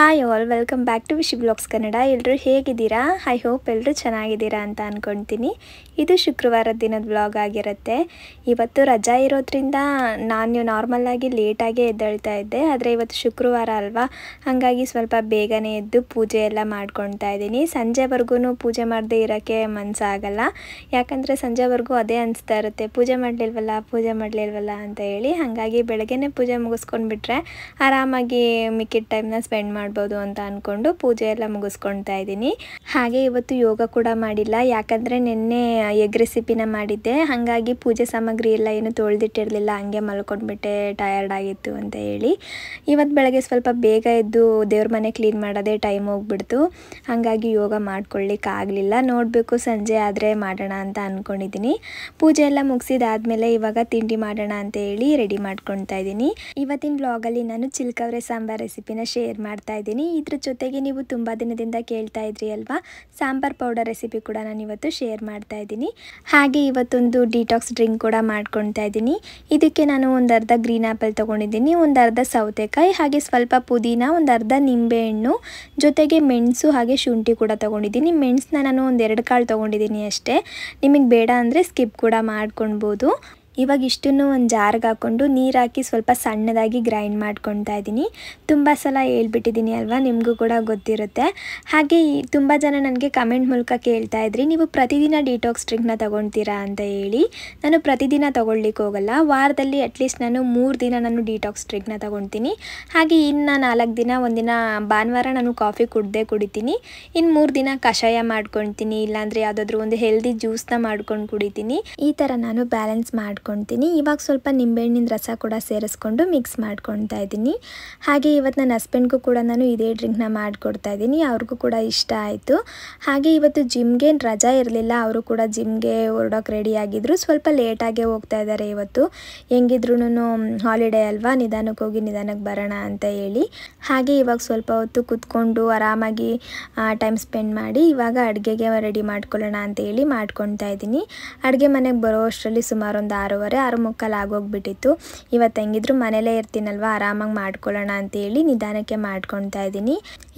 hi all welcome back to Vishi blogs Kannada ಎಲ್ಲರೂ ಹೇಗಿದ್ದೀರಾ I hope ಎಲ್ಲರೂ ಚೆನ್ನಾಗಿದ್ದೀರಾ ಅಂತ ಅಂದ್ಕೊಳ್ತೀನಿ ಇದು ಶುಕ್ರವಾರದ ದಿನದ ಬ್ಲಾಗ್ ಆಗಿರುತ್ತೆ ಇವತ್ತು ರಜಾ ಇರೋದ್ರಿಂದ ನಾನು ನಾರ್ಮಲ್ಲಾಗಿ ಲೇಟಾಗೇ ಎದ್ದೇಳ್ತಾ ಇದ್ದೆ ಆದರೆ ಇವತ್ತು ಶುಕ್ರವಾರ ಅಲ್ವಾ ಹಾಗಾಗಿ ಸ್ವಲ್ಪ ಬೇಗನೆ ಎದ್ದು ಪೂಜೆ ಎಲ್ಲ ಮಾಡ್ಕೊಳ್ತಾ ಇದ್ದೀನಿ ಸಂಜೆವರೆಗೂ ಪೂಜೆ ಮಾಡದೇ ಇರೋಕ್ಕೆ ಮನಸ್ಸಾಗಲ್ಲ ಯಾಕಂದರೆ ಸಂಜೆವರೆಗೂ ಅದೇ ಅನಿಸ್ತಾ ಇರುತ್ತೆ ಪೂಜೆ ಮಾಡಲಿಲ್ವಲ್ಲ ಪೂಜೆ ಮಾಡಲಿಲ್ವಲ್ಲ ಅಂತ ಹೇಳಿ ಹಾಗಾಗಿ ಬೆಳಗ್ಗೆನೆ ಪೂಜೆ ಮುಗಿಸ್ಕೊಂಡ್ಬಿಟ್ರೆ ಆರಾಮಾಗಿ ಮಿಕ್ಕಿದ ಟೈಮ್ನ ಸ್ಪೆಂಡ್ ಮಾಡಿ ಮಾಡ್ಬೋದು ಅಂತ ಅಂದ್ಕೊಂಡು ಪೂಜೆ ಎಲ್ಲ ಮುಗಿಸ್ಕೊಳ್ತಾ ಇದ್ದೀನಿ ಹಾಗೆ ಇವತ್ತು ಯೋಗ ಕೂಡ ಮಾಡಿಲ್ಲ ಯಾಕಂದರೆ ನಿನ್ನೆ ಎಗ್ ರೆಸಿಪಿನ ಮಾಡಿದ್ದೆ ಹಾಗಾಗಿ ಪೂಜೆ ಸಾಮಗ್ರಿ ಎಲ್ಲ ಏನು ತೊಳೆದಿಟ್ಟಿರಲಿಲ್ಲ ಹಂಗೆ ಮಲ್ಕೊಂಡ್ಬಿಟ್ಟೆ ಟಯರ್ಡ್ ಆಗಿತ್ತು ಅಂತ ಹೇಳಿ ಇವತ್ತು ಬೆಳಗ್ಗೆ ಸ್ವಲ್ಪ ಬೇಗ ಎದ್ದು ದೇವ್ರ ಮನೆ ಕ್ಲೀನ್ ಮಾಡೋದೇ ಟೈಮ್ ಹೋಗ್ಬಿಡ್ತು ಹಾಗಾಗಿ ಯೋಗ ಮಾಡ್ಕೊಳ್ಳಿಕ್ಕಾಗಲಿಲ್ಲ ನೋಡಬೇಕು ಸಂಜೆ ಆದರೆ ಮಾಡೋಣ ಅಂತ ಅಂದ್ಕೊಂಡಿದ್ದೀನಿ ಪೂಜೆ ಎಲ್ಲ ಮುಗಿಸಿದಾದ್ಮೇಲೆ ಇವಾಗ ತಿಂಡಿ ಮಾಡೋಣ ಅಂತ ಹೇಳಿ ರೆಡಿ ಮಾಡ್ಕೊಳ್ತಾ ಇದ್ದೀನಿ ಇವತ್ತಿನ ಬ್ಲಾಗಲ್ಲಿ ನಾನು ಚಿಲ್ಕವ್ರೆ ಸಾಂಬಾರ್ ರೆಸಿಪಿನ ಶೇರ್ ಮಾಡ್ತಾ ಇದ್ದೀನಿ ಇದ್ರ ಜೊತೆಗೆ ನೀವು ತುಂಬ ದಿನದಿಂದ ಕೇಳ್ತಾ ಇದ್ರಿ ಅಲ್ವಾ ಸಾಂಬಾರ್ ಪೌಡರ್ ರೆಸಿಪಿ ಕೂಡ ನಾನು ಇವತ್ತು ಶೇರ್ ಮಾಡ್ತಾ ಇದ್ದೀನಿ ಹಾಗೆ ಇವತ್ತೊಂದು ಡಿಟಾಕ್ಸ್ ಡ್ರಿಂಕ್ ಕೂಡ ಮಾಡ್ಕೊಳ್ತಾ ಇದ್ದೀನಿ ಇದಕ್ಕೆ ನಾನು ಒಂದು ಅರ್ಧ ಗ್ರೀನ್ ಆ್ಯಪಲ್ ತೊಗೊಂಡಿದ್ದೀನಿ ಒಂದು ಅರ್ಧ ಸೌತೆಕಾಯಿ ಹಾಗೆ ಸ್ವಲ್ಪ ಪುದೀನ ಒಂದು ಅರ್ಧ ನಿಂಬೆಹಣ್ಣು ಜೊತೆಗೆ ಮೆಣಸು ಹಾಗೆ ಶುಂಠಿ ಕೂಡ ತೊಗೊಂಡಿದ್ದೀನಿ ಮೆಣಸನ್ನ ನಾನು ಒಂದೆರಡು ಕಾಳು ತೊಗೊಂಡಿದ್ದೀನಿ ಅಷ್ಟೇ ನಿಮಗೆ ಬೇಡ ಅಂದರೆ ಸ್ಕಿಪ್ ಕೂಡ ಮಾಡ್ಕೊಳ್ಬೋದು ಇವಾಗ ಇಷ್ಟನ್ನು ಒಂದು ಜಾರ್ಗೆ ಹಾಕ್ಕೊಂಡು ನೀರು ಹಾಕಿ ಸ್ವಲ್ಪ ಸಣ್ಣದಾಗಿ ಗ್ರೈಂಡ್ ಮಾಡ್ಕೊತಾ ಇದ್ದೀನಿ ತುಂಬ ಸಲ ಹೇಳ್ಬಿಟ್ಟಿದ್ದೀನಿ ಅಲ್ವಾ ನಿಮಗೂ ಕೂಡ ಗೊತ್ತಿರುತ್ತೆ ಹಾಗೆ ತುಂಬ ಜನ ನನಗೆ ಕಮೆಂಟ್ ಮೂಲಕ ಕೇಳ್ತಾ ಇದ್ರಿ ನೀವು ಪ್ರತಿದಿನ ಡಿಟಾಕ್ಸ್ ಡ್ರಿಂಕ್ನ ತೊಗೊಳ್ತೀರಾ ಅಂತ ಹೇಳಿ ನಾನು ಪ್ರತಿದಿನ ತೊಗೊಳ್ಲಿಕ್ಕೆ ಹೋಗಲ್ಲ ವಾರದಲ್ಲಿ ಅಟ್ಲೀಸ್ಟ್ ನಾನು ಮೂರು ದಿನ ನಾನು ಡಿಟಾಕ್ಸ್ ಡ್ರಿಂಕ್ನ ತೊಗೊಳ್ತೀನಿ ಹಾಗೆ ಇನ್ನು ನಾಲ್ಕು ದಿನ ಒಂದಿನ ಭಾನುವಾರ ನಾನು ಕಾಫಿ ಕುಡ್ದೇ ಕುಡಿತೀನಿ ಇನ್ನು ಮೂರು ದಿನ ಕಷಾಯ ಮಾಡ್ಕೊತೀನಿ ಇಲ್ಲಾಂದರೆ ಯಾವುದಾದ್ರೂ ಒಂದು ಹೆಲ್ದಿ ಜ್ಯೂಸ್ನ ಮಾಡ್ಕೊಂಡು ಕುಡಿತೀನಿ ಈ ಥರ ನಾನು ಬ್ಯಾಲೆನ್ಸ್ ಮಾಡ್ಕೊಂಡು ಮಾಡ್ಕೊತೀನಿ ಇವಾಗ ಸ್ವಲ್ಪ ನಿಂಬೆಹಣ್ಣಿನ ರಸ ಕೂಡ ಸೇರಿಸ್ಕೊಂಡು ಮಿಕ್ಸ್ ಮಾಡ್ಕೊತಾ ಇದ್ದೀನಿ ಹಾಗೆ ಇವತ್ತು ನನ್ನ ಹಸ್ಬೆಂಡ್ಗೂ ಕೂಡ ನಾನು ಇದೇ ಡ್ರಿಂಕ್ನ ಮಾಡಿಕೊಡ್ತಾ ಇದ್ದೀನಿ ಅವ್ರಿಗೂ ಕೂಡ ಇಷ್ಟ ಆಯಿತು ಹಾಗೆ ಇವತ್ತು ಜಿಮ್ಗೆ ರಜಾ ಇರಲಿಲ್ಲ ಅವರು ಕೂಡ ಜಿಮ್ಗೆ ಹೊರಡೋಕೆ ರೆಡಿ ಆಗಿದ್ರು ಸ್ವಲ್ಪ ಲೇಟಾಗೆ ಹೋಗ್ತಾ ಇದ್ದಾರೆ ಇವತ್ತು ಹೆಂಗಿದ್ರು ಹಾಲಿಡೇ ಅಲ್ವಾ ನಿಧಾನಕ್ಕೆ ಹೋಗಿ ನಿಧಾನಕ್ಕೆ ಬರೋಣ ಅಂತ ಹೇಳಿ ಹಾಗೆ ಇವಾಗ ಸ್ವಲ್ಪ ಹೊತ್ತು ಕೂತ್ಕೊಂಡು ಆರಾಮಾಗಿ ಟೈಮ್ ಸ್ಪೆಂಡ್ ಮಾಡಿ ಇವಾಗ ಅಡುಗೆಗೆ ರೆಡಿ ಮಾಡ್ಕೊಳ್ಳೋಣ ಅಂತ ಹೇಳಿ ಮಾಡ್ಕೊಳ್ತಾ ಇದ್ದೀನಿ ಅಡುಗೆ ಮನೆಗೆ ಬರೋ ಅಷ್ಟರಲ್ಲಿ ಸುಮಾರು ಒಂದು ಆರೂವರೆ ಆರು ಮುಕ್ಕಾಲು ಆಗೋಗ್ಬಿಟ್ಟಿತ್ತು ಇವತ್ತು ಹೆಂಗಿದ್ರು ಮನೇಲೇ ಇರ್ತೀನಲ್ವ ಆರಾಮಾಗಿ ಮಾಡ್ಕೊಳ್ಳೋಣ ಅಂತೇಳಿ ನಿಧಾನಕ್ಕೆ ಮಾಡ್ಕೊತಾ ಇದ್ದೀನಿ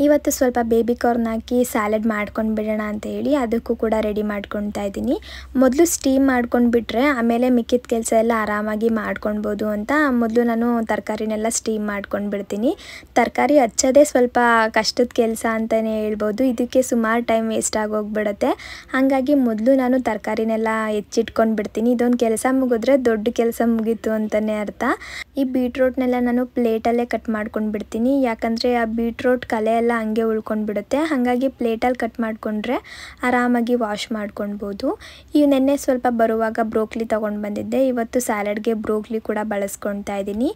ಇವತ್ತು ಸ್ವಲ್ಪ ಬೇಬಿ ಕಾರ್ನ್ ಹಾಕಿ ಸ್ಯಾಲೆಡ್ ಮಾಡ್ಕೊಂಡು ಬಿಡೋಣ ಅಂತೇಳಿ ಅದಕ್ಕೂ ಕೂಡ ರೆಡಿ ಮಾಡ್ಕೊತಾ ಇದ್ದೀನಿ ಮೊದಲು ಸ್ಟೀಮ್ ಮಾಡ್ಕೊಂಡ್ಬಿಟ್ರೆ ಆಮೇಲೆ ಮಿಕ್ಕಿದ ಕೆಲಸ ಎಲ್ಲ ಆರಾಮಾಗಿ ಮಾಡ್ಕೊಳ್ಬೋದು ಅಂತ ಮೊದಲು ನಾನು ತರಕಾರಿನೆಲ್ಲ ಸ್ಟೀಮ್ ಮಾಡ್ಕೊಂಡ್ಬಿಡ್ತೀನಿ ಬಿಡ್ತೀನಿ ತರಕಾರಿ ಹಚ್ಚೋದೇ ಸ್ವಲ್ಪ ಕಷ್ಟದ ಕೆಲಸ ಅಂತಲೇ ಹೇಳ್ಬೋದು ಇದಕ್ಕೆ ಸುಮಾರು ಟೈಮ್ ವೇಸ್ಟ್ ಆಗೋಗ್ಬಿಡುತ್ತೆ ಹಾಗಾಗಿ ಮೊದಲು ನಾನು ತರಕಾರಿನೆಲ್ಲ ಹೆಚ್ಚಿಟ್ಕೊಂಡ್ಬಿಡ್ತೀನಿ ಬಿಡ್ತೀನಿ ಇದೊಂದು ಕೆಲಸ ಮುಗಿದ ಹೋದರೆ ದೊಡ್ಡ ಕೆಲಸ ಮುಗೀತು ಅಂತಲೇ ಅರ್ಥ ಈ ಬೀಟ್ರೋಟ್ನೆಲ್ಲ ನಾನು ಪ್ಲೇಟಲ್ಲೇ ಕಟ್ ಮಾಡ್ಕೊಂಡು ಬಿಡ್ತೀನಿ ಯಾಕಂದರೆ ಆ ಬೀಟ್ರೋಟ್ ಕಲೆ ಎಲ್ಲ ಹಂಗೆ ಉಳ್ಕೊಂಡು ಬಿಡುತ್ತೆ ಹಾಗಾಗಿ ಪ್ಲೇಟಲ್ಲಿ ಕಟ್ ಮಾಡಿಕೊಂಡ್ರೆ ಆರಾಮಾಗಿ ವಾಶ್ ಮಾಡ್ಕೊಳ್ಬೋದು ಈ ನೆನ್ನೆ ಸ್ವಲ್ಪ ಬರುವಾಗ ಬ್ರೋಕ್ಲಿ ತೊಗೊಂಡು ಬಂದಿದ್ದೆ ಇವತ್ತು ಸ್ಯಾಲಡ್ಗೆ ಬ್ರೋಕ್ಲಿ ಕೂಡ ಬಳಸ್ಕೊತಾ ಇದ್ದೀನಿ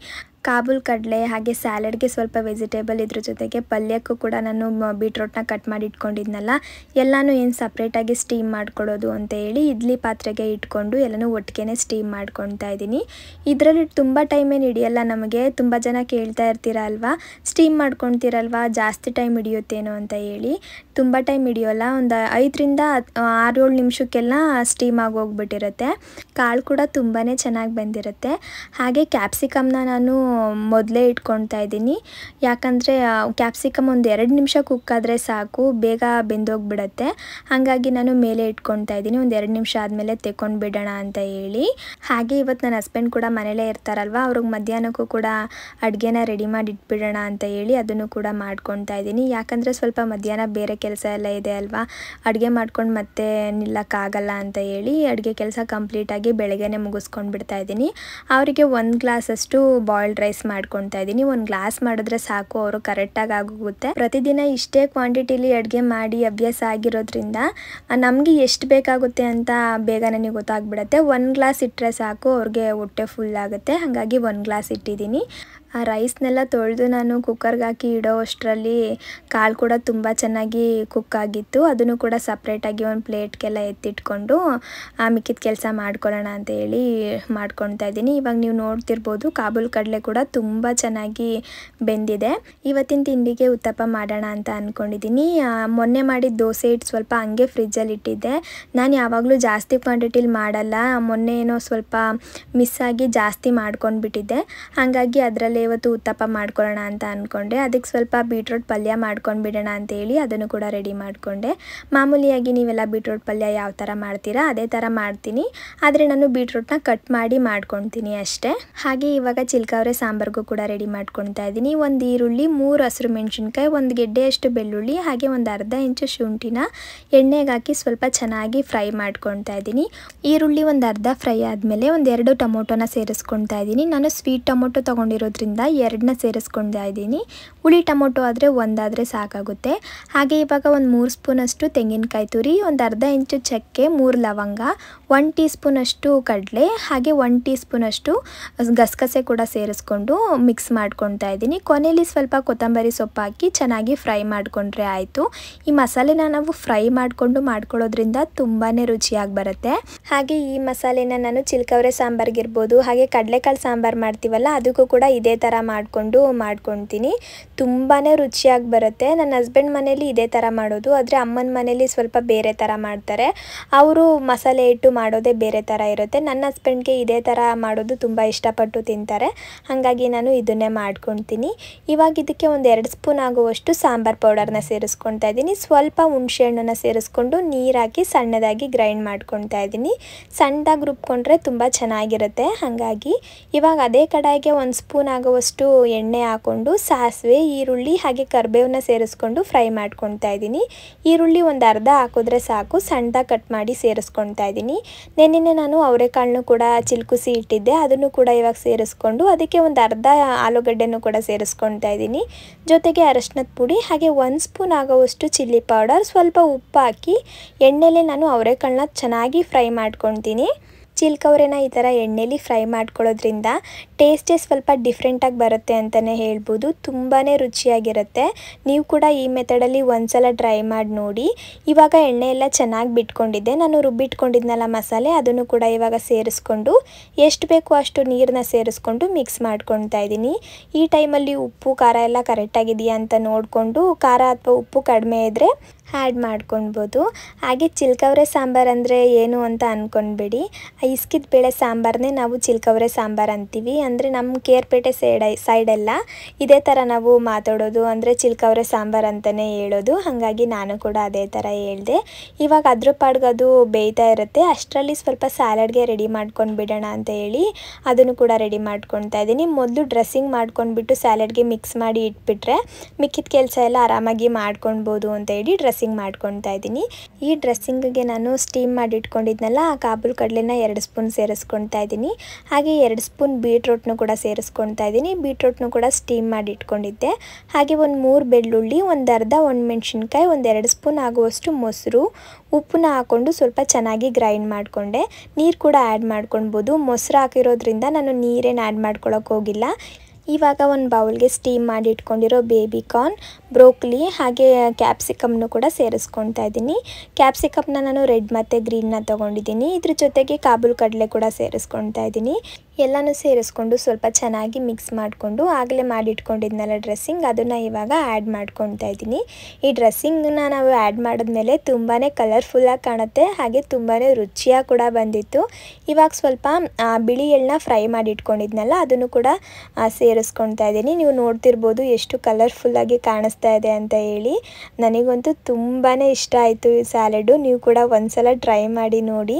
ಕಾಬೂಲ್ ಕಡಲೆ ಹಾಗೆ ಸ್ಯಾಲಡ್ಗೆ ಸ್ವಲ್ಪ ವೆಜಿಟೇಬಲ್ ಇದ್ರ ಜೊತೆಗೆ ಪಲ್ಯಕ್ಕೂ ಕೂಡ ನಾನು ಬೀಟ್ರೋಟ್ನ ಕಟ್ ಮಾಡಿ ಇಟ್ಕೊಂಡಿದ್ನಲ್ಲ ಎಲ್ಲನೂ ಏನು ಸಪ್ರೇಟಾಗಿ ಸ್ಟೀಮ್ ಮಾಡ್ಕೊಡೋದು ಅಂತ ಹೇಳಿ ಇಡ್ಲಿ ಪಾತ್ರೆಗೆ ಇಟ್ಕೊಂಡು ಎಲ್ಲನೂ ಒಟ್ಟಿಗೆ ಸ್ಟೀಮ್ ಮಾಡ್ಕೊತಾ ಇದ್ದೀನಿ ಇದರಲ್ಲಿ ತುಂಬ ಟೈಮ್ ಏನು ಹಿಡಿಯಲ್ಲ ನಮಗೆ ತುಂಬ ಜನ ಕೇಳ್ತಾ ಇರ್ತೀರ ಅಲ್ವಾ ಸ್ಟೀಮ್ ಮಾಡ್ಕೊತೀರಲ್ವಾ ಜಾಸ್ತಿ ಟೈಮ್ ಹಿಡಿಯುತ್ತೇನೋ ಅಂತ ಹೇಳಿ ತುಂಬ ಟೈಮ್ ಹಿಡಿಯೋಲ್ಲ ಒಂದು ಐದರಿಂದ ಆರು ಏಳು ನಿಮಿಷಕ್ಕೆಲ್ಲ ಸ್ಟೀಮ್ ಆಗಿ ಹೋಗ್ಬಿಟ್ಟಿರುತ್ತೆ ಕಾಳು ಕೂಡ ತುಂಬಾ ಚೆನ್ನಾಗಿ ಬಂದಿರುತ್ತೆ ಹಾಗೆ ಕ್ಯಾಪ್ಸಿಕಮ್ನ ನಾನು ಮೊದಲೇ ಇಟ್ಕೊಳ್ತಾ ಇದ್ದೀನಿ ಯಾಕಂದರೆ ಕ್ಯಾಪ್ಸಿಕಮ್ ಒಂದು ಎರಡು ನಿಮಿಷ ಕುಕ್ ಸಾಕು ಬೇಗ ಬೆಂದೋಗಿಬಿಡತ್ತೆ ಹಾಗಾಗಿ ನಾನು ಮೇಲೆ ಇಟ್ಕೊಳ್ತಾ ಇದ್ದೀನಿ ಒಂದು ಎರಡು ನಿಮಿಷ ಆದಮೇಲೆ ತೆಕೊಂಡು ಬಿಡೋಣ ಅಂತ ಹೇಳಿ ಹಾಗೆ ಇವತ್ತು ನನ್ನ ಹಸ್ಬೆಂಡ್ ಕೂಡ ಮನೇಲೇ ಇರ್ತಾರಲ್ವ ಅವ್ರಿಗೆ ಮಧ್ಯಾಹ್ನಕ್ಕೂ ಕೂಡ ಅಡುಗೆನ ರೆಡಿ ಮಾಡಿ ಇಟ್ಬಿಡೋಣ ಅಂತ ಹೇಳಿ ಅದನ್ನು ಕೂಡ ಮಾಡ್ಕೊಳ್ತಾ ಇದ್ದೀನಿ ಯಾಕಂದರೆ ಸ್ವಲ್ಪ ಮಧ್ಯಾಹ್ನ ಬೇರೆ ಕೆಲಸ ಎಲ್ಲ ಇದೆ ಅಲ್ವಾ ಅಡುಗೆ ಮಾಡ್ಕೊಂಡು ಮತ್ತೆ ನಿಲ್ಲಕ್ಕಾಗಲ್ಲ ಅಂತ ಹೇಳಿ ಅಡುಗೆ ಕೆಲಸ ಕಂಪ್ಲೀಟಾಗಿ ಬೆಳಗ್ಗೆನೇ ಮುಗಿಸ್ಕೊಂಡು ಬಿಡ್ತಾ ಇದ್ದೀನಿ ಅವರಿಗೆ ಒಂದು ಗ್ಲಾಸಷ್ಟು ಬಾಯ್ಲ್ ರೈಸ್ ಮಾಡ್ಕೊಳ್ತಾ ಇದ್ದೀನಿ ಒಂದು ಗ್ಲಾಸ್ ಮಾಡಿದ್ರೆ ಸಾಕು ಅವರು ಕರೆಕ್ಟಾಗಿ ಆಗೋಗುತ್ತೆ ಪ್ರತಿದಿನ ಇಷ್ಟೇ ಕ್ವಾಂಟಿಟಿಲಿ ಅಡುಗೆ ಮಾಡಿ ಅಭ್ಯಾಸ ಆಗಿರೋದ್ರಿಂದ ನಮಗೆ ಎಷ್ಟು ಬೇಕಾಗುತ್ತೆ ಅಂತ ಬೇಗ ನನಗೆ ಗೊತ್ತಾಗ್ಬಿಡುತ್ತೆ ಒಂದು ಗ್ಲಾಸ್ ಇಟ್ಟರೆ ಸಾಕು ಅವ್ರಿಗೆ ಹೊಟ್ಟೆ ಫುಲ್ ಆಗುತ್ತೆ ಹಾಗಾಗಿ ಒಂದು ಗ್ಲಾಸ್ ಇಟ್ಟಿದ್ದೀನಿ ಆ ರೈಸ್ನೆಲ್ಲ ತೊಳೆದು ನಾನು ಕುಕ್ಕರ್ಗೆ ಹಾಕಿ ಇಡೋ ಅಷ್ಟರಲ್ಲಿ ಕಾಲು ಕೂಡ ತುಂಬ ಚೆನ್ನಾಗಿ ಕುಕ್ ಆಗಿತ್ತು ಅದನ್ನು ಕೂಡ ಸಪ್ರೇಟಾಗಿ ಒಂದು ಪ್ಲೇಟ್ಗೆಲ್ಲ ಎತ್ತಿಟ್ಕೊಂಡು ಆ ಮಿಕ್ಕಿದ ಕೆಲಸ ಮಾಡ್ಕೊಳ್ಳೋಣ ಅಂತ ಹೇಳಿ ಮಾಡ್ಕೊಳ್ತಾ ಇದ್ದೀನಿ ಇವಾಗ ನೀವು ನೋಡ್ತಿರ್ಬೋದು ಕಾಬೂಲ್ ಕಡಲೆ ಕೂಡ ತುಂಬ ಚೆನ್ನಾಗಿ ಬೆಂದಿದೆ ಇವತ್ತಿನ ತಿಂಡಿಗೆ ಉತ್ತಪ್ಪ ಮಾಡೋಣ ಅಂತ ಅಂದ್ಕೊಂಡಿದ್ದೀನಿ ಮೊನ್ನೆ ಮಾಡಿದ ದೋಸೆ ಇಟ್ಟು ಸ್ವಲ್ಪ ಹಂಗೆ ಫ್ರಿಜ್ಜಲ್ಲಿ ಇಟ್ಟಿದ್ದೆ ನಾನು ಯಾವಾಗಲೂ ಜಾಸ್ತಿ ಕ್ವಾಂಟಿಟಿಲಿ ಮಾಡಲ್ಲ ಮೊನ್ನೆ ಏನೋ ಸ್ವಲ್ಪ ಮಿಸ್ಸಾಗಿ ಆಗಿ ಜಾಸ್ತಿ ಮಾಡ್ಕೊಂಡ್ಬಿಟ್ಟಿದ್ದೆ ಹಾಗಾಗಿ ಅದರಲ್ಲಿ ಇವತ್ತು ಉತ್ತಪ್ಪ ಮಾಡ್ಕೊಳ್ಳೋಣ ಅಂತ ಅಂದ್ಕೊಂಡೆ ಅದಕ್ಕೆ ಸ್ವಲ್ಪ ಬೀಟ್ರೋಟ್ ಪಲ್ಯ ಮಾಡ್ಕೊಂಡು ಬಿಡೋಣ ಅಂತೇಳಿ ಅದನ್ನು ಕೂಡ ರೆಡಿ ಮಾಡಿಕೊಂಡೆ ಮಾಮೂಲಿಯಾಗಿ ನೀವೆಲ್ಲ ಬೀಟ್ರೋಟ್ ಪಲ್ಯ ಯಾವ ಥರ ಮಾಡ್ತೀರಾ ಅದೇ ಥರ ಮಾಡ್ತೀನಿ ಆದರೆ ನಾನು ಬೀಟ್ರೋಟ್ನ ಕಟ್ ಮಾಡಿ ಮಾಡ್ಕೊತೀನಿ ಅಷ್ಟೇ ಹಾಗೆ ಇವಾಗ ಚಿಲ್ಕಾವ್ರೆ ಸಾಂಬಾರ್ಗೂ ಕೂಡ ರೆಡಿ ಮಾಡ್ಕೊಳ್ತಾ ಇದ್ದೀನಿ ಒಂದು ಈರುಳ್ಳಿ ಮೂರು ಹಸಿರು ಮೆಣಸಿನ್ಕಾಯಿ ಒಂದು ಗೆಡ್ಡೆಯಷ್ಟು ಬೆಳ್ಳುಳ್ಳಿ ಹಾಗೆ ಒಂದು ಅರ್ಧ ಇಂಚು ಶುಂಠಿನ ಎಣ್ಣೆಗೆ ಹಾಕಿ ಸ್ವಲ್ಪ ಚೆನ್ನಾಗಿ ಫ್ರೈ ಮಾಡ್ಕೊಳ್ತಾ ಇದ್ದೀನಿ ಈರುಳ್ಳಿ ಒಂದು ಅರ್ಧ ಫ್ರೈ ಆದಮೇಲೆ ಒಂದೆರಡು ಟೊಮೊಟೊನ ಸೇರಿಸ್ಕೊಳ್ತಾ ಇದ್ದೀನಿ ನಾನು ಸ್ವೀಟ್ ಟೊಮೊಟೊ ತೊಗೊಂಡಿರೋದ್ರಿಂದ ಇರೋದ್ರಿಂದ ಎರಡನ್ನ ಸೇರಿಸ್ಕೊಂಡ್ತಾ ಇದ್ದೀನಿ ಹುಳಿ ಟೊಮೊಟೊ ಆದರೆ ಒಂದಾದರೆ ಸಾಕಾಗುತ್ತೆ ಹಾಗೆ ಇವಾಗ ಒಂದು ಮೂರು ಸ್ಪೂನಷ್ಟು ತೆಂಗಿನಕಾಯಿ ತುರಿ ಒಂದು ಅರ್ಧ ಇಂಚು ಚಕ್ಕೆ ಮೂರು ಲವಂಗ ಒನ್ ಟೀ ಸ್ಪೂನಷ್ಟು ಕಡಲೆ ಹಾಗೆ ಒನ್ ಟೀ ಸ್ಪೂನಷ್ಟು ಗಸಗಸೆ ಕೂಡ ಸೇರಿಸ್ಕೊಂಡು ಮಿಕ್ಸ್ ಮಾಡ್ಕೊತಾ ಇದ್ದೀನಿ ಕೊನೆಯಲ್ಲಿ ಸ್ವಲ್ಪ ಕೊತ್ತಂಬರಿ ಸೊಪ್ಪು ಹಾಕಿ ಚೆನ್ನಾಗಿ ಫ್ರೈ ಮಾಡಿಕೊಂಡ್ರೆ ಆಯಿತು ಈ ಮಸಾಲೆನ ನಾವು ಫ್ರೈ ಮಾಡಿಕೊಂಡು ಮಾಡ್ಕೊಳ್ಳೋದ್ರಿಂದ ತುಂಬಾ ರುಚಿಯಾಗಿ ಬರುತ್ತೆ ಹಾಗೆ ಈ ಮಸಾಲೆನ ನಾನು ಚಿಲ್ಕವರೆ ಸಾಂಬಾರ್ಗಿರ್ಬೋದು ಹಾಗೆ ಕಡಲೆಕಾಳು ಸಾಂಬಾರು ಮಾಡ್ತೀವಲ್ಲ ಅದಕ್ಕೂ ಕೂಡ ಇದೇ ಥರ ಮಾಡಿಕೊಂಡು ಮಾಡ್ಕೊತೀನಿ ತುಂಬಾ ರುಚಿಯಾಗಿ ಬರುತ್ತೆ ನನ್ನ ಹಸ್ಬೆಂಡ್ ಮನೇಲಿ ಇದೇ ಥರ ಮಾಡೋದು ಆದರೆ ಅಮ್ಮನ ಮನೇಲಿ ಸ್ವಲ್ಪ ಬೇರೆ ಥರ ಮಾಡ್ತಾರೆ ಅವರು ಮಸಾಲೆ ಇಟ್ಟು ಮಾಡೋದೇ ಬೇರೆ ಥರ ಇರುತ್ತೆ ನನ್ನ ಹಸ್ಬೆಂಡ್ಗೆ ಇದೇ ಥರ ಮಾಡೋದು ತುಂಬ ಇಷ್ಟಪಟ್ಟು ತಿಂತಾರೆ ಹಾಗಾಗಿ ನಾನು ಇದನ್ನೇ ಮಾಡ್ಕೊತೀನಿ ಇವಾಗ ಇದಕ್ಕೆ ಒಂದು ಎರಡು ಸ್ಪೂನ್ ಆಗುವಷ್ಟು ಸಾಂಬಾರ್ ಪೌಡರ್ನ ಸೇರಿಸ್ಕೊಳ್ತಾ ಇದ್ದೀನಿ ಸ್ವಲ್ಪ ಹಣ್ಣನ್ನು ಸೇರಿಸ್ಕೊಂಡು ನೀರಾಕಿ ಸಣ್ಣದಾಗಿ ಗ್ರೈಂಡ್ ಮಾಡ್ಕೊಳ್ತಾ ಇದ್ದೀನಿ ಸಣ್ಣದಾಗಿ ರುಬ್ಕೊಂಡ್ರೆ ತುಂಬ ಚೆನ್ನಾಗಿರುತ್ತೆ ಹಾಗಾಗಿ ಇವಾಗ ಅದೇ ಕಡಾಯಿಗೆ ಒಂದು ಸ್ಪೂನ್ ಆಗುವಷ್ಟು ಎಣ್ಣೆ ಹಾಕ್ಕೊಂಡು ಸಾಸಿವೆ ಈರುಳ್ಳಿ ಹಾಗೆ ಕರಿಬೇವನ್ನ ಸೇರಿಸ್ಕೊಂಡು ಫ್ರೈ ಮಾಡ್ಕೊಳ್ತಾ ಇದ್ದೀನಿ ಈರುಳ್ಳಿ ಒಂದು ಅರ್ಧ ಹಾಕಿದ್ರೆ ಸಾಕು ಸಣ್ಣದಾಗಿ ಕಟ್ ಮಾಡಿ ಸೇರಿಸ್ಕೊಳ್ತಾ ಇದ್ದೀನಿ ನೆನ್ನೆ ನಾನು ಅವರೆಕಾಳನ್ನು ಕೂಡ ಚಿಲ್ಕುಸಿ ಇಟ್ಟಿದ್ದೆ ಅದನ್ನು ಕೂಡ ಇವಾಗ ಸೇರಿಸ್ಕೊಂಡು ಅದಕ್ಕೆ ಒಂದು ಅರ್ಧ ಆಲೂಗಡ್ಡೆನೂ ಕೂಡ ಸೇರಿಸ್ಕೊಳ್ತಾ ಇದ್ದೀನಿ ಜೊತೆಗೆ ಅರಶಿನದ ಪುಡಿ ಹಾಗೆ ಒಂದು ಸ್ಪೂನ್ ಆಗೋವಷ್ಟು ಚಿಲ್ಲಿ ಪೌಡರ್ ಸ್ವಲ್ಪ ಉಪ್ಪು ಹಾಕಿ ಎಣ್ಣೆಲೆ ನಾನು ಅವರೆಕಾಳನ್ನ ಚೆನ್ನಾಗಿ ಫ್ರೈ ಮಾಡ್ಕೊತೀನಿ ಜೀಲ್ಕವರೆನ ಈ ಥರ ಎಣ್ಣೆಲಿ ಫ್ರೈ ಮಾಡ್ಕೊಳ್ಳೋದ್ರಿಂದ ಟೇಸ್ಟೇ ಸ್ವಲ್ಪ ಡಿಫ್ರೆಂಟಾಗಿ ಬರುತ್ತೆ ಅಂತಲೇ ಹೇಳ್ಬೋದು ತುಂಬಾ ರುಚಿಯಾಗಿರುತ್ತೆ ನೀವು ಕೂಡ ಈ ಮೆಥಡಲ್ಲಿ ಒಂದ್ಸಲ ಟ್ರೈ ಮಾಡಿ ನೋಡಿ ಇವಾಗ ಎಣ್ಣೆ ಎಲ್ಲ ಚೆನ್ನಾಗಿ ಬಿಟ್ಕೊಂಡಿದ್ದೆ ನಾನು ರುಬ್ಬಿಟ್ಕೊಂಡಿದ್ನಲ್ಲ ಮಸಾಲೆ ಅದನ್ನು ಕೂಡ ಇವಾಗ ಸೇರಿಸ್ಕೊಂಡು ಎಷ್ಟು ಬೇಕೋ ಅಷ್ಟು ನೀರನ್ನ ಸೇರಿಸ್ಕೊಂಡು ಮಿಕ್ಸ್ ಮಾಡ್ಕೊಳ್ತಾ ಇದ್ದೀನಿ ಈ ಟೈಮಲ್ಲಿ ಉಪ್ಪು ಖಾರ ಎಲ್ಲ ಕರೆಕ್ಟಾಗಿದೆಯಾ ಅಂತ ನೋಡಿಕೊಂಡು ಖಾರ ಅಥವಾ ಉಪ್ಪು ಕಡಿಮೆ ಇದ್ದರೆ ಆ್ಯಡ್ ಮಾಡ್ಕೊಳ್ಬೋದು ಹಾಗೆ ಚಿಲ್ಕವ್ರೆ ಸಾಂಬಾರು ಅಂದರೆ ಏನು ಅಂತ ಅಂದ್ಕೊಂಡ್ಬಿಡಿ ಇಸ್ಕಿದ ಬೇಳೆ ಸಾಂಬಾರನ್ನೇ ನಾವು ಚಿಲ್ಕವ್ರೆ ಸಾಂಬಾರು ಅಂತೀವಿ ಅಂದರೆ ನಮ್ಮ ಕೇರ್ಪೇಟೆ ಸೈಡ್ ಸೈಡೆಲ್ಲ ಇದೇ ಥರ ನಾವು ಮಾತಾಡೋದು ಅಂದರೆ ಚಿಲ್ಕವ್ರೆ ಸಾಂಬಾರು ಅಂತಲೇ ಹೇಳೋದು ಹಾಗಾಗಿ ನಾನು ಕೂಡ ಅದೇ ಥರ ಹೇಳಿದೆ ಇವಾಗ ಅದ್ರ ಪಾಡ್ಗೆ ಅದು ಬೇಯ್ತಾ ಇರುತ್ತೆ ಅಷ್ಟರಲ್ಲಿ ಸ್ವಲ್ಪ ಸ್ಯಾಲಡ್ಗೆ ರೆಡಿ ಮಾಡ್ಕೊಂಡು ಬಿಡೋಣ ಅಂತ ಹೇಳಿ ಅದನ್ನು ಕೂಡ ರೆಡಿ ಮಾಡ್ಕೊಳ್ತಾ ಇದ್ದೀನಿ ಮೊದಲು ಡ್ರೆಸ್ಸಿಂಗ್ ಮಾಡ್ಕೊಂಡ್ಬಿಟ್ಟು ಸ್ಯಾಲಡ್ಗೆ ಮಿಕ್ಸ್ ಮಾಡಿ ಇಟ್ಬಿಟ್ರೆ ಮಿಕ್ಕಿದ ಕೆಲಸ ಎಲ್ಲ ಆರಾಮಾಗಿ ಮಾಡ್ಕೊಳ್ಬೋದು ಅಂತ ಹೇಳಿ ಡ್ರೆಸ್ ಡ್ರೆಸ್ಸಿಂಗ್ ಮಾಡ್ಕೊತಾ ಇದ್ದೀನಿ ಈ ಡ್ರೆಸ್ಸಿಂಗ್ಗೆ ನಾನು ಸ್ಟೀಮ್ ಮಾಡಿಟ್ಕೊಂಡಿದ್ನಲ್ಲ ಆ ಕಾಬೂಲ್ ಕಡಲೆನ ಎರಡು ಸ್ಪೂನ್ ಸೇರಿಸ್ಕೊಳ್ತಾ ಇದ್ದೀನಿ ಹಾಗೆ ಎರಡು ಸ್ಪೂನ್ ಬೀಟ್ರೋಟ್ನು ಕೂಡ ಸೇರಿಸ್ಕೊತಾ ಇದ್ದೀನಿ ಬೀಟ್ರೋಟ್ನು ಕೂಡ ಸ್ಟೀಮ್ ಮಾಡಿ ಇಟ್ಕೊಂಡಿದ್ದೆ ಹಾಗೆ ಒಂದು ಮೂರು ಬೆಳ್ಳುಳ್ಳಿ ಒಂದು ಅರ್ಧ ಒಂದು ಮೆಣಸಿನ್ಕಾಯಿ ಒಂದೆರಡು ಸ್ಪೂನ್ ಆಗುವಷ್ಟು ಮೊಸರು ಉಪ್ಪನ್ನ ಹಾಕ್ಕೊಂಡು ಸ್ವಲ್ಪ ಚೆನ್ನಾಗಿ ಗ್ರೈಂಡ್ ಮಾಡಿಕೊಂಡೆ ನೀರು ಕೂಡ ಆ್ಯಡ್ ಮಾಡ್ಕೊಳ್ಬೋದು ಮೊಸರು ಹಾಕಿರೋದ್ರಿಂದ ನಾನು ನೀರೇನು ಆ್ಯಡ್ ಮಾಡ್ಕೊಳ್ಳೋಕೆ ಹೋಗಿಲ್ಲ ಇವಾಗ ಒಂದು ಬೌಲ್ಗೆ ಸ್ಟೀಮ್ ಮಾಡಿ ಇಟ್ಕೊಂಡಿರೋ ಬೇಬಿ ಕಾರ್ನ್ ಬ್ರೋಕ್ಲಿ ಹಾಗೆ ಕ್ಯಾಪ್ಸಿಕಮ್ನು ಕೂಡ ಸೇರಿಸ್ಕೊಳ್ತಾ ಇದ್ದೀನಿ ಕ್ಯಾಪ್ಸಿಕಮ್ನ ನಾನು ರೆಡ್ ಮತ್ತು ಗ್ರೀನ್ನ ತೊಗೊಂಡಿದ್ದೀನಿ ಇದ್ರ ಜೊತೆಗೆ ಕಾಬೂಲ್ ಕಡಲೆ ಕೂಡ ಸೇರಿಸ್ಕೊಳ್ತಾ ಇದ್ದೀನಿ ಎಲ್ಲನೂ ಸೇರಿಸ್ಕೊಂಡು ಸ್ವಲ್ಪ ಚೆನ್ನಾಗಿ ಮಿಕ್ಸ್ ಮಾಡಿಕೊಂಡು ಆಗಲೇ ಮಾಡಿಟ್ಕೊಂಡಿದ್ನಲ್ಲ ಡ್ರೆಸ್ಸಿಂಗ್ ಅದನ್ನು ಇವಾಗ ಆ್ಯಡ್ ಮಾಡ್ಕೊತಾ ಇದ್ದೀನಿ ಈ ಡ್ರೆಸ್ಸಿಂಗನ್ನ ನಾವು ಆ್ಯಡ್ ಮಾಡಿದ್ಮೇಲೆ ತುಂಬಾ ಕಲರ್ಫುಲ್ಲಾಗಿ ಕಾಣುತ್ತೆ ಹಾಗೆ ತುಂಬಾ ರುಚಿಯಾಗಿ ಕೂಡ ಬಂದಿತ್ತು ಇವಾಗ ಸ್ವಲ್ಪ ಬಿಳಿ ಎಳ್ಳನ್ನ ಫ್ರೈ ಮಾಡಿ ಇಟ್ಕೊಂಡಿದ್ನಲ್ಲ ಅದನ್ನು ಕೂಡ ಸೇರಿಸ್ಕೊತಾ ಇದ್ದೀನಿ ನೀವು ನೋಡ್ತಿರ್ಬೋದು ಎಷ್ಟು ಕಲರ್ಫುಲ್ಲಾಗಿ ಕಾಣಿಸ್ತಾ ಇದೆ ಅಂತ ಹೇಳಿ ನನಗಂತೂ ತುಂಬಾ ಇಷ್ಟ ಆಯಿತು ಈ ಸ್ಯಾಲೆಡು ನೀವು ಕೂಡ ಒಂದ್ಸಲ ಟ್ರೈ ಮಾಡಿ ನೋಡಿ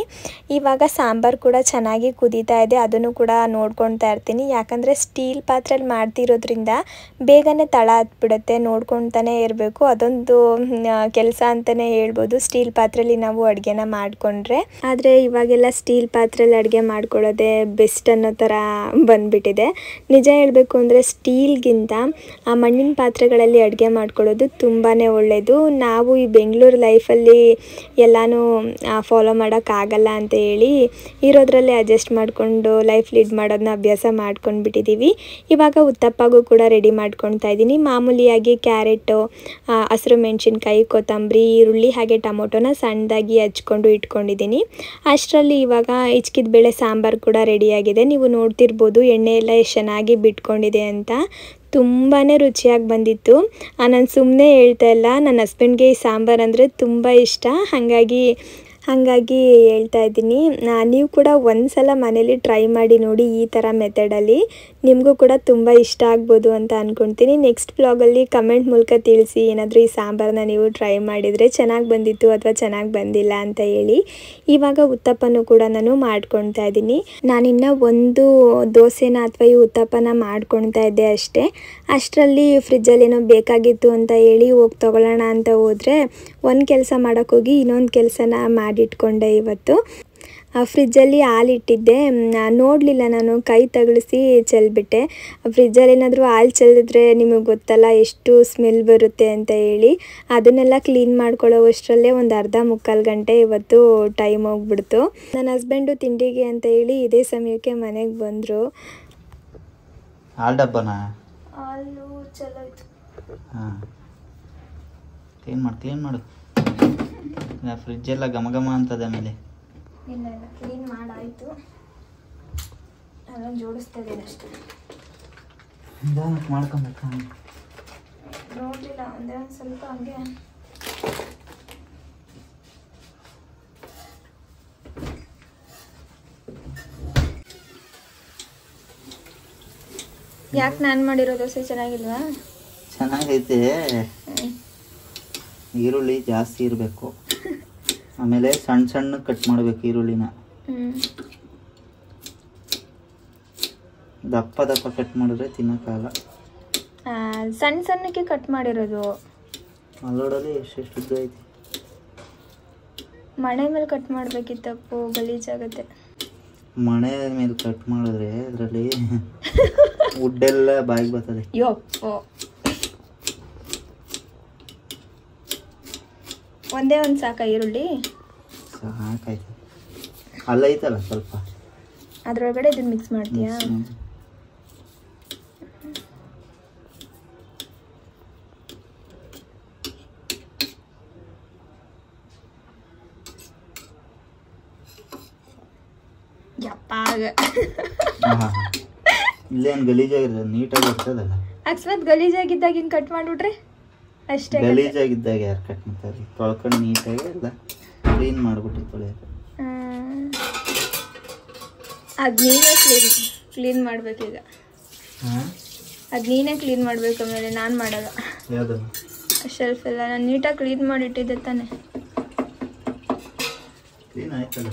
ಇವಾಗ ಸಾಂಬಾರು ಕೂಡ ಚೆನ್ನಾಗಿ ಕುದೀತಾ ಇದೆ ಅದನ್ನು ಕೂಡ ಕೂಡ ನೋಡ್ಕೊಳ್ತಾ ಇರ್ತೀನಿ ಯಾಕಂದರೆ ಸ್ಟೀಲ್ ಪಾತ್ರೆಯಲ್ಲಿ ಮಾಡ್ತಿರೋದ್ರಿಂದ ಬೇಗನೆ ತಳ ಹತ್ಬಿಡುತ್ತೆ ನೋಡ್ಕೊತಾನೆ ಇರಬೇಕು ಅದೊಂದು ಕೆಲಸ ಅಂತಲೇ ಹೇಳ್ಬೋದು ಸ್ಟೀಲ್ ಪಾತ್ರೆಯಲ್ಲಿ ನಾವು ಅಡುಗೆನ ಮಾಡಿಕೊಂಡ್ರೆ ಆದರೆ ಇವಾಗೆಲ್ಲ ಸ್ಟೀಲ್ ಪಾತ್ರೆಯಲ್ಲಿ ಅಡುಗೆ ಮಾಡ್ಕೊಳ್ಳೋದೇ ಬೆಸ್ಟ್ ಅನ್ನೋ ಥರ ಬಂದ್ಬಿಟ್ಟಿದೆ ನಿಜ ಹೇಳಬೇಕು ಅಂದರೆ ಸ್ಟೀಲ್ಗಿಂತ ಆ ಮಣ್ಣಿನ ಪಾತ್ರೆಗಳಲ್ಲಿ ಅಡುಗೆ ಮಾಡ್ಕೊಳ್ಳೋದು ತುಂಬಾ ಒಳ್ಳೆಯದು ನಾವು ಈ ಬೆಂಗಳೂರು ಲೈಫಲ್ಲಿ ಎಲ್ಲನೂ ಫಾಲೋ ಮಾಡೋಕ್ಕಾಗಲ್ಲ ಅಂತ ಹೇಳಿ ಇರೋದ್ರಲ್ಲೇ ಅಡ್ಜಸ್ಟ್ ಮಾಡಿಕೊಂಡು ಲೈಫ್ ಲೀಡ್ ಮಾಡೋದನ್ನ ಅಭ್ಯಾಸ ಬಿಟ್ಟಿದ್ದೀವಿ ಇವಾಗ ಉತ್ತಪ್ಪಗೂ ಕೂಡ ರೆಡಿ ಮಾಡ್ಕೊಳ್ತಾ ಇದ್ದೀನಿ ಮಾಮೂಲಿಯಾಗಿ ಕ್ಯಾರೆಟು ಹಸಿರು ಮೆಣಸಿನ್ಕಾಯಿ ಕೊತ್ತಂಬರಿ ಈರುಳ್ಳಿ ಹಾಗೆ ಟೊಮೊಟೊನ ಸಣ್ಣದಾಗಿ ಹಚ್ಕೊಂಡು ಇಟ್ಕೊಂಡಿದ್ದೀನಿ ಅಷ್ಟರಲ್ಲಿ ಇವಾಗ ಹಿಚ್ಕಿದ ಬೇಳೆ ಸಾಂಬಾರು ಕೂಡ ರೆಡಿಯಾಗಿದೆ ನೀವು ನೋಡ್ತಿರ್ಬೋದು ಎಣ್ಣೆ ಎಲ್ಲ ಎಷ್ಟು ಚೆನ್ನಾಗಿ ಬಿಟ್ಕೊಂಡಿದೆ ಅಂತ ತುಂಬಾ ರುಚಿಯಾಗಿ ಬಂದಿತ್ತು ನಾನು ಸುಮ್ಮನೆ ಹೇಳ್ತಾ ಇಲ್ಲ ನನ್ನ ಹಸ್ಬೆಂಡ್ಗೆ ಈ ಸಾಂಬಾರು ಅಂದರೆ ತುಂಬ ಇಷ್ಟ ಹಾಗಾಗಿ ಹಾಗಾಗಿ ಹೇಳ್ತಾ ಇದ್ದೀನಿ ನೀವು ಕೂಡ ಒಂದು ಸಲ ಮನೇಲಿ ಟ್ರೈ ಮಾಡಿ ನೋಡಿ ಈ ಥರ ಮೆಥಡಲ್ಲಿ ನಿಮಗೂ ಕೂಡ ತುಂಬ ಇಷ್ಟ ಆಗ್ಬೋದು ಅಂತ ಅಂದ್ಕೊಳ್ತೀನಿ ನೆಕ್ಸ್ಟ್ ಬ್ಲಾಗಲ್ಲಿ ಕಮೆಂಟ್ ಮೂಲಕ ತಿಳಿಸಿ ಏನಾದರೂ ಈ ಸಾಂಬಾರನ್ನ ನೀವು ಟ್ರೈ ಮಾಡಿದರೆ ಚೆನ್ನಾಗಿ ಬಂದಿತ್ತು ಅಥವಾ ಚೆನ್ನಾಗಿ ಬಂದಿಲ್ಲ ಅಂತ ಹೇಳಿ ಇವಾಗ ಉತ್ತಪ್ಪನೂ ಕೂಡ ನಾನು ಮಾಡ್ಕೊಳ್ತಾ ಇದ್ದೀನಿ ನಾನಿನ್ನು ಒಂದು ದೋಸೆನ ಅಥವಾ ಈ ಉತ್ತಪ್ಪನ ಮಾಡ್ಕೊಳ್ತಾ ಇದ್ದೆ ಅಷ್ಟೇ ಅಷ್ಟರಲ್ಲಿ ಫ್ರಿಜ್ಜಲ್ಲಿ ಏನೋ ಬೇಕಾಗಿತ್ತು ಅಂತ ಹೇಳಿ ಹೋಗಿ ತೊಗೊಳ್ಳೋಣ ಅಂತ ಹೋದರೆ ಒಂದು ಕೆಲಸ ಮಾಡೋಕ್ಕೋಗಿ ಇನ್ನೊಂದು ಕೆಲಸನ ಮಾಡಿಟ್ಕೊಂಡೆ ಇವತ್ತು ಫ್ರಿಜ್ಜಲ್ಲಿ ಇಟ್ಟಿದ್ದೆ ನೋಡಲಿಲ್ಲ ನಾನು ಕೈ ತಗುಲಿಸಿ ಚೆಲ್ಲಿಬಿಟ್ಟೆ ಫ್ರಿಜ್ಜಲ್ಲಿ ಏನಾದರೂ ಹಾಲು ಚೆಲ್ಲಿದ್ರೆ ನಿಮಗೆ ಗೊತ್ತಲ್ಲ ಎಷ್ಟು ಸ್ಮೆಲ್ ಬರುತ್ತೆ ಅಂತ ಹೇಳಿ ಅದನ್ನೆಲ್ಲ ಕ್ಲೀನ್ ಅಷ್ಟರಲ್ಲೇ ಒಂದು ಅರ್ಧ ಮುಕ್ಕಾಲು ಗಂಟೆ ಇವತ್ತು ಟೈಮ್ ಹೋಗ್ಬಿಡ್ತು ನನ್ನ ಹಸ್ಬೆಂಡು ತಿಂಡಿಗೆ ಅಂತ ಹೇಳಿ ಇದೇ ಸಮಯಕ್ಕೆ ಮನೆಗೆ ಬಂದರು ಹಾಲು ಮಾಡು ಫ್ರಿಜ್ ಘಮ ಘಮ ಆಮೇಲೆ ಇಲ್ಲ ಕ್ಲೀನ್ ಮಾಡಾಯಿತು ಅದನ್ನು ಜೋಡಿಸ್ತಾ ಇದ್ದೀನಿ ಅಷ್ಟೇ ಮಾಡ್ಕೊಬೇಕಾ ನೋಡಲಿಲ್ಲ ಒಂದೇ ಒಂದು ಸ್ವಲ್ಪ ಹಂಗೆ ಯಾಕೆ ನಾನು ಮಾಡಿರೋ ದೋಸೆ ಚೆನ್ನಾಗಿಲ್ವಾ ಚೆನ್ನಾಗೈತೆ ಈರುಳ್ಳಿ ಜಾಸ್ತಿ ಇರಬೇಕು ಆಮೇಲೆ ಸಣ್ಣ ಸಣ್ಣ ಕಟ್ ಮಾಡ್ಬೇಕು ಈರುಳ್ಳಿನ ದಪ್ಪ ದಪ್ಪ ಕಟ್ ಮಾಡಿದ್ರೆ ತಿನ್ನೋಕ್ಕಾಗಲ್ಲ ಸಣ್ಣ ಸಣ್ಣಕ್ಕೆ ಕಟ್ ಮಾಡಿರೋದು ಅಲ್ಲೋಡಲ್ಲಿ ಎಷ್ಟೆಷ್ಟು ಉದ್ದ ಐತಿ ಮಣೆ ಮೇಲೆ ಕಟ್ ಮಾಡಬೇಕಿತ್ತಪ್ಪು ಗಲೀಜಾಗುತ್ತೆ ಮಣೆ ಮೇಲೆ ಕಟ್ ಮಾಡಿದ್ರೆ ಅದರಲ್ಲಿ ವುಡ್ಡೆಲ್ಲ ಬಾಯಿಗೆ ಬರ್ತದೆ ಓ ಒಂದೇ ಒಂದು ಸಾಕ ಈರುಳ್ಳಿ ಅಲ್ಲೈತಲ್ಲ ಅಲ್ಲ ಐತಲ್ಲ ಸ್ವಲ್ಪ ಅದರೊಳಗಡೆ ಇದನ್ನ ಮಿಕ್ಸ್ ಮಾಡ್ತೀಯಾ ಇಲ್ಲೇನ್ ಇಲ್ಲೇನು ಗಲೀಜಾಗಿರಲ್ಲ ನೀಟಾಗಿ ಇರ್ತದಲ್ಲ ಅಕಸ್ಮಾತ್ ಗಲೀಜಾಗಿದ್ದಾಗಿನ್ ಕಟ್ ಮಾಡಿಬಿಟ್ರೆ ಅಷ್ಟೇ ಆಗಿದ್ದಾಗ ಯಾರು ಕಟ್ ಮಾಡ್ತಾರೆ ತೊಳ್ಕೊಂಡು ನೀಟಾಗಿ ಎಲ್ಲ ಕ್ಲೀನ್ ಮಾಡಿಬಿಟ್ಟು ತೊಳೆಯೋದು ಅದು ನೀನೇ ಕ್ಲೀನ್ ಕ್ಲೀನ್ ಈಗ ಅದು ನೀನೇ ಕ್ಲೀನ್ ಮಾಡಬೇಕು ಆಮೇಲೆ ನಾನು ಮಾಡಲ್ಲ ಶೆಲ್ಫ್ ಎಲ್ಲ ನಾನು ನೀಟಾಗಿ ಕ್ಲೀನ್ ಮಾಡಿಟ್ಟಿದ್ದೆ ತಾನೆ ಕ್ಲೀನ್ ಆಯ್ತಲ್ಲ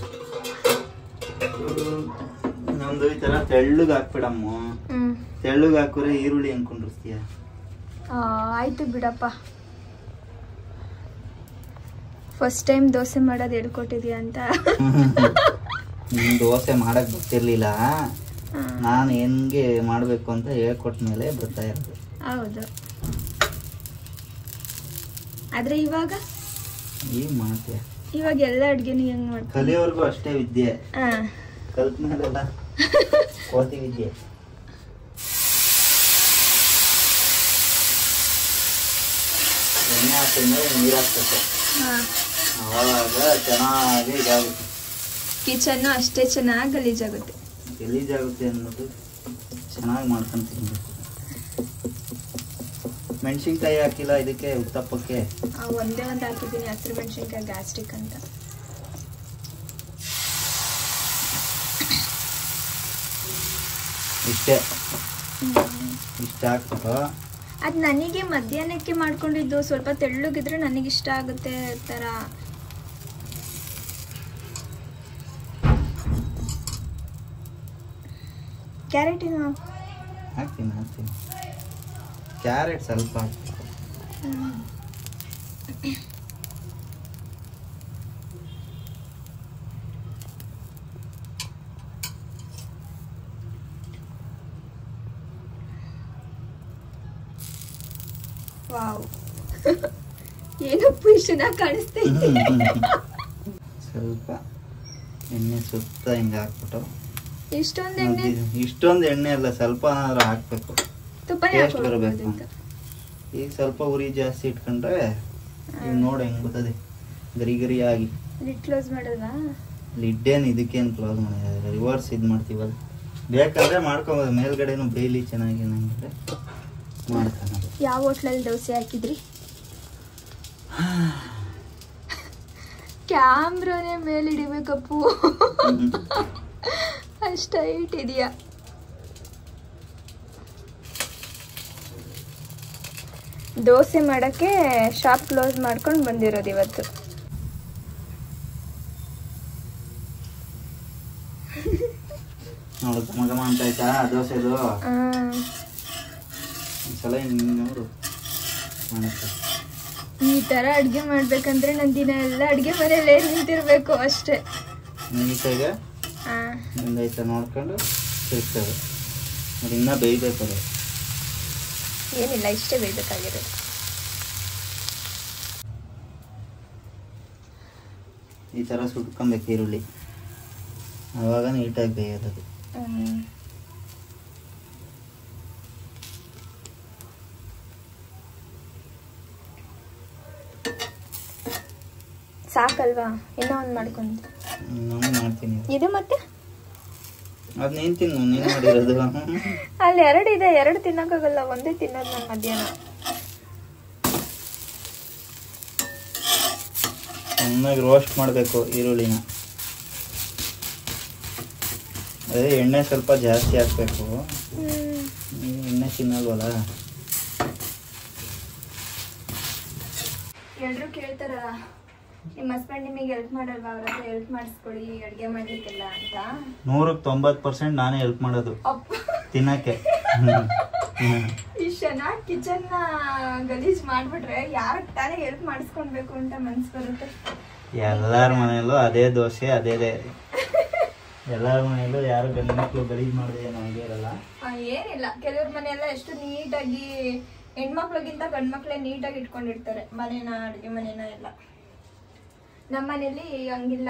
ನಮ್ದು ಈ ಥರ ತೆಳ್ಳಗೆ ಹಾಕ್ಬಿಡಮ್ಮ ತೆಳ್ಳಗೆ ಹಾಕಿದ್ರೆ ಈರುಳ್ಳಿ ಹೆಂಗೆ ಆಯಿತು ಬಿಡಪ್ಪ ಫಸ್ಟ್ ಟೈಮ್ ದೋಸೆ ಮಾಡೋದು ಹೇಳ್ಕೊಟ್ಟಿದ್ಯಾ ಅಂತ ದೋಸೆ ಮಾಡಕ್ ಗೊತ್ತಿರ್ಲಿಲ್ಲ ನಾನು ಹೆಂಗೆ ಮಾಡಬೇಕು ಅಂತ ಹೇಳ್ಕೊಟ್ಮೇಲೆ ಬರ್ತಾ ಇರೋದು ಹೌದು ಆದ್ರೆ ಇವಾಗ ಈಗ ಮಾಡ್ತೀಯ ಇವಾಗ ಎಲ್ಲ ಅಡ್ಗೆ ಹೆಂಗ್ ಕಲಿಯೋರ್ಗು ಅಷ್ಟೇ ವಿದ್ಯೆ ಕಲ್ತ್ಮೇಲೆಲ್ಲ ವಿದ್ಯೆ ಹಾಕಿದ ಮೇಲೆ ಹಾಕ್ಬೇಕು ಅವಾಗ ಚೆನ್ನಾಗಿ ಇದಾಗುತ್ತೆ ಕಿಚನ್ ಅಷ್ಟೇ ಚೆನ್ನಾಗಿ ಗಲೀಜಾಗುತ್ತೆ ಗಲೀಜಾಗುತ್ತೆ ಅನ್ನೋದು ಚೆನ್ನಾಗಿ ಮಾಡ್ಕೊಂಡು ತಿನ್ಬೇಕು ಮೆಣಸಿನ್ಕಾಯಿ ಹಾಕಿಲ್ಲ ಇದಕ್ಕೆ ಉತ್ತಪ್ಪಕ್ಕೆ ಒಂದೇ ಒಂದು ಹಾಕಿದ್ದೀನಿ ಹಸಿರು ಮೆಣಸಿನ್ಕಾಯಿ ಗ್ಯಾಸ್ಟ್ರಿಕ್ ಅಂತ ಇಷ್ಟೇ ಇಷ್ಟ ಹಾಕ್ಬಿಟ್ಟು ಅದು ನನಗೆ ಮಧ್ಯಾಹ್ನಕ್ಕೆ ಮಾಡ್ಕೊಂಡಿದ್ದು ಸ್ವಲ್ಪ ತೆಳ್ಳಗಿದ್ರೆ ಇಷ್ಟ ಆಗುತ್ತೆ ಥರ ಕ್ಯಾರೆಟ್ ಏನು ಹಾಕ್ತೀನಿ ಕ್ಯಾರೆಟ್ ಸ್ವಲ್ಪ ಚೆನ್ನಾಗಿ ಕಾಣಿಸ್ತೈತಿ ಸ್ವಲ್ಪ ಎಣ್ಣೆ ಸುತ್ತ ಹಿಂಗೆ ಹಾಕ್ಬಿಟ್ಟು ಇಷ್ಟೊಂದು ಎಣ್ಣೆ ಇಷ್ಟೊಂದು ಎಣ್ಣೆ ಅಲ್ಲ ಸ್ವಲ್ಪ ಹಾಕ್ಬೇಕು ಈಗ ಸ್ವಲ್ಪ ಉರಿ ಜಾಸ್ತಿ ಇಟ್ಕೊಂಡ್ರೆ ಈಗ ನೋಡಿ ಹೆಂಗೆ ಬರ್ತದೆ ಗರಿ ಗರಿ ಆಗಿ ಲಿಡ್ ಕ್ಲೋಸ್ ಮಾಡಲ್ವಾ ಲಿಡ್ಡೇನು ಇದಕ್ಕೇನು ಕ್ಲೋಸ್ ಮಾಡಿದ್ರೆ ರಿವರ್ಸ್ ಇದು ಮಾಡ್ತೀವಲ್ಲ ಬೇಕಂದ್ರೆ ಮಾಡ್ಕೊಬೋದು ಮೇಲ್ಗಡೆನೂ ಬೇಯಲಿ ಚೆನ್ನಾಗಿ ಏನಂದ್ರೆ ಮಾಡ್ತಾನೆ ಯಾವ ಹೋಟ್ಲಲ್ಲಿ ದೋಸೆ ಹಾಕಿದ್ರಿ ಕ್ಯಾಮ್ರಾನೇ ಮೇಲೆ ಹಿಡಿಬೇಕಪ್ಪು ಅಷ್ಟ ಹೈಟ್ ಇದೆಯಾ ದೋಸೆ ಮಾಡೋಕ್ಕೆ ಶಾಪ್ ಕ್ಲೋಸ್ ಮಾಡ್ಕೊಂಡು ಬಂದಿರೋದು ಇವತ್ತು ನೋಡು ಘಮ ನೋಡು ಈ ತರ ಅಡುಗೆ ಮಾಡಬೇಕಂದ್ರೆ ನನ್ ದಿನ ಎಲ್ಲ ಅಡುಗೆ ಮನೆಯಲ್ಲೇ ನಿಂತಿರಬೇಕು ಅಷ್ಟೇ ನೀಟಾಗಿ ನೋಡ್ಕೊಂಡು ಸಿಗ್ತದೆ ಅದು ಏನಿಲ್ಲ ಇಷ್ಟೇ ಬೇಯ್ಬೇಕಾಗಿರೋದು ಈ ತರ ಸುಟ್ಕೊಬೇಕು ಈರುಳ್ಳಿ ಅವಾಗ ನೀಟಾಗಿ ಬೇಯೋದು ಸಾಕಲ್ವಾ ಇನ್ನೂ ಒಂದು ಮಾಡ್ಕೊಂಡು ಮಾಡ್ತೀನಿ ಇದು ಮತ್ತೆ ತಿನ್ನು ನೀನು ಮಾಡಿರೋದು ಅಲ್ಲಿ ಎರಡು ಇದೆ ಎರಡು ತಿನ್ನೋಕ್ಕಾಗಲ್ಲ ಒಂದೇ ತಿನ್ನೋದು ನಾನು ಮಧ್ಯಾಹ್ನ ಚೆನ್ನಾಗಿ ರೋಸ್ಟ್ ಮಾಡಬೇಕು ಈರುಳ್ಳಿನ ಅದೇ ಎಣ್ಣೆ ಸ್ವಲ್ಪ ಜಾಸ್ತಿ ಹಾಕಬೇಕು ಎಣ್ಣೆ ತಿನ್ನಲ್ವಲ್ಲ ಎಲ್ಲರೂ ಕೇಳ್ತಾರ ನಿಮ್ಮ ಹಸ್ಬೆಂಡ್ ನಿಮಗೆ ಹೆಲ್ಪ್ ಮಾಡಲ್ವಾ ಅವ್ರ ಹೆಲ್ಪ್ ಮಾಡಿಸ್ಕೊಳ್ಳಿ ಅಡುಗೆ ಮಾಡ್ಲಿಕ್ಕೆಲ್ಲ ಅಂತ ನೂರಕ್ಕೆ ತೊಂಬತ್ತು ಪರ್ಸೆಂಟ್ ನಾನೇ ಹೆಲ್ಪ್ ಮಾಡೋದು ತಿನ್ನಕ್ಕೆ ಇಷ್ಟು ಚೆನ್ನಾಗಿ ಕಿಚನ್ನ ಗಲೀಜ್ ಮಾಡ್ಬಿಟ್ರೆ ಯಾರ ತಾನೇ ಹೆಲ್ಪ್ ಮಾಡಿಸ್ಕೊಳ್ಬೇಕು ಅಂತ ಮನಸ್ಸು ಬರುತ್ತೆ ಎಲ್ಲರ ಮನೆಯಲ್ಲೂ ಅದೇ ದೋಸೆ ಅದೇ ಎಲ್ಲರ ಮನೆಯಲ್ಲೂ ಯಾರು ಗಂಡು ಮಕ್ಕಳು ಗಲೀಜ್ ಮಾಡಿದೆ ನನಗೆ ಇರಲ್ಲ ಏನಿಲ್ಲ ಕೆಲವ್ರ ಮನೆಯೆಲ್ಲ ಎಷ್ಟು ನೀಟಾಗಿ ಹೆಣ್ಮಕ್ಳಿಗಿಂತ ಗಂಡ್ಮಕ್ಳೇ ನೀಟಾಗಿ ಇಟ್ಕೊಂಡಿರ್ತಾರೆ ಮನೇನ ಅಡುಗೆ ಮನೇನ ಎಲ್ಲ ನಮ್ಮನೇಲಿ ಹಂಗಿಲ್ಲ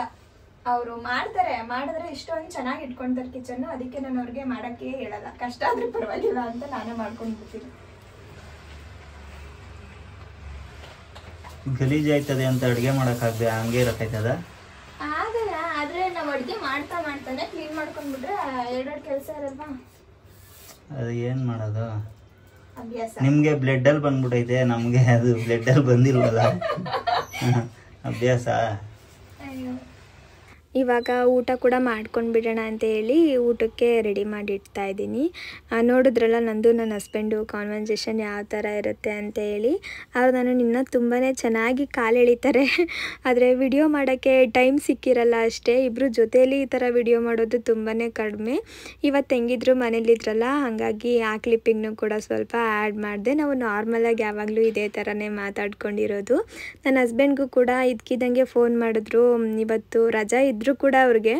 ಅವರು ಮಾಡ್ತಾರೆ ಮಾಡಿದ್ರೆ ಇಷ್ಟೊಂದು ಚೆನ್ನಾಗಿ ಇಟ್ಕೊಂತಾರೆ ಕಿಚನ್ನು ಅದಕ್ಕೆ ನಾನು ಅವ್ರಿಗೆ ಮಾಡೋಕ್ಕೆ ಹೇಳಲ್ಲ ಕಷ್ಟ ಆದ್ರೆ ಪರವಾಗಿಲ್ಲ ಅಂತ ನಾನೇ ಮಾಡ್ಕೊಂಡು ಬಿಡ್ತೀನಿ ಗಲೀಜ್ ಆಯ್ತದೆ ಅಂತ ಅಡುಗೆ ಮಾಡೋಕ್ಕಾಗದೆ ಹಂಗೆ ಇರೋಕ್ಕಾಯ್ತದ ಆಗಲ್ಲ ಆದರೆ ನಾವು ಅಡುಗೆ ಮಾಡ್ತಾ ಮಾಡ್ತಾನೆ ಕ್ಲೀನ್ ಮಾಡ್ಕೊಂಡ್ಬಿಟ್ರೆ ಎರಡೆರಡು ಕೆಲಸ ಇರಲ್ವಾ ಅದು ಏನು ಮಾಡೋದು ನಿಮಗೆ ಬ್ಲೆಡ್ ಅಲ್ಲಿ ಬಂದ್ಬಿಟ್ಟೈತೆ ನಮಗೆ ಅದು ಬ್ಲೆಡ್ ಅಲ್ಲಿ ಬಂದಿಲ್ವಲ್ಲ 别啥。ಇವಾಗ ಊಟ ಕೂಡ ಮಾಡ್ಕೊಂಡು ಬಿಡೋಣ ಅಂತ ಹೇಳಿ ಊಟಕ್ಕೆ ರೆಡಿ ಮಾಡಿ ಇದ್ದೀನಿ ನೋಡಿದ್ರಲ್ಲ ನಂದು ನನ್ನ ಹಸ್ಬೆಂಡು ಕಾನ್ವರ್ಸೇಷನ್ ಯಾವ ಥರ ಇರುತ್ತೆ ಅಂತ ಹೇಳಿ ಅವ್ರು ನಾನು ನಿನ್ನ ತುಂಬಾ ಚೆನ್ನಾಗಿ ಕಾಲೆಳಿತಾರೆ ಆದರೆ ವಿಡಿಯೋ ಮಾಡೋಕ್ಕೆ ಟೈಮ್ ಸಿಕ್ಕಿರಲ್ಲ ಅಷ್ಟೇ ಇಬ್ಬರು ಜೊತೆಯಲ್ಲಿ ಈ ಥರ ವಿಡಿಯೋ ಮಾಡೋದು ತುಂಬಾ ಕಡಿಮೆ ಇವತ್ತು ಹೆಂಗಿದ್ರು ಮನೇಲಿದ್ರಲ್ಲ ಹಾಗಾಗಿ ಆ ಕ್ಲಿಪ್ಪಿಂಗ್ನು ಕೂಡ ಸ್ವಲ್ಪ ಆ್ಯಡ್ ಮಾಡಿದೆ ನಾವು ನಾರ್ಮಲಾಗಿ ಯಾವಾಗಲೂ ಇದೇ ಥರನೇ ಮಾತಾಡ್ಕೊಂಡಿರೋದು ನನ್ನ ಹಸ್ಬೆಂಡ್ಗೂ ಕೂಡ ಇದ್ಕಿದ್ದಂಗೆ ಫೋನ್ ಮಾಡಿದ್ರು ಇವತ್ತು ರಜಾ ಇದ್ದ ಇದ್ದರೂ ಕೂಡ ಅವ್ರಿಗೆ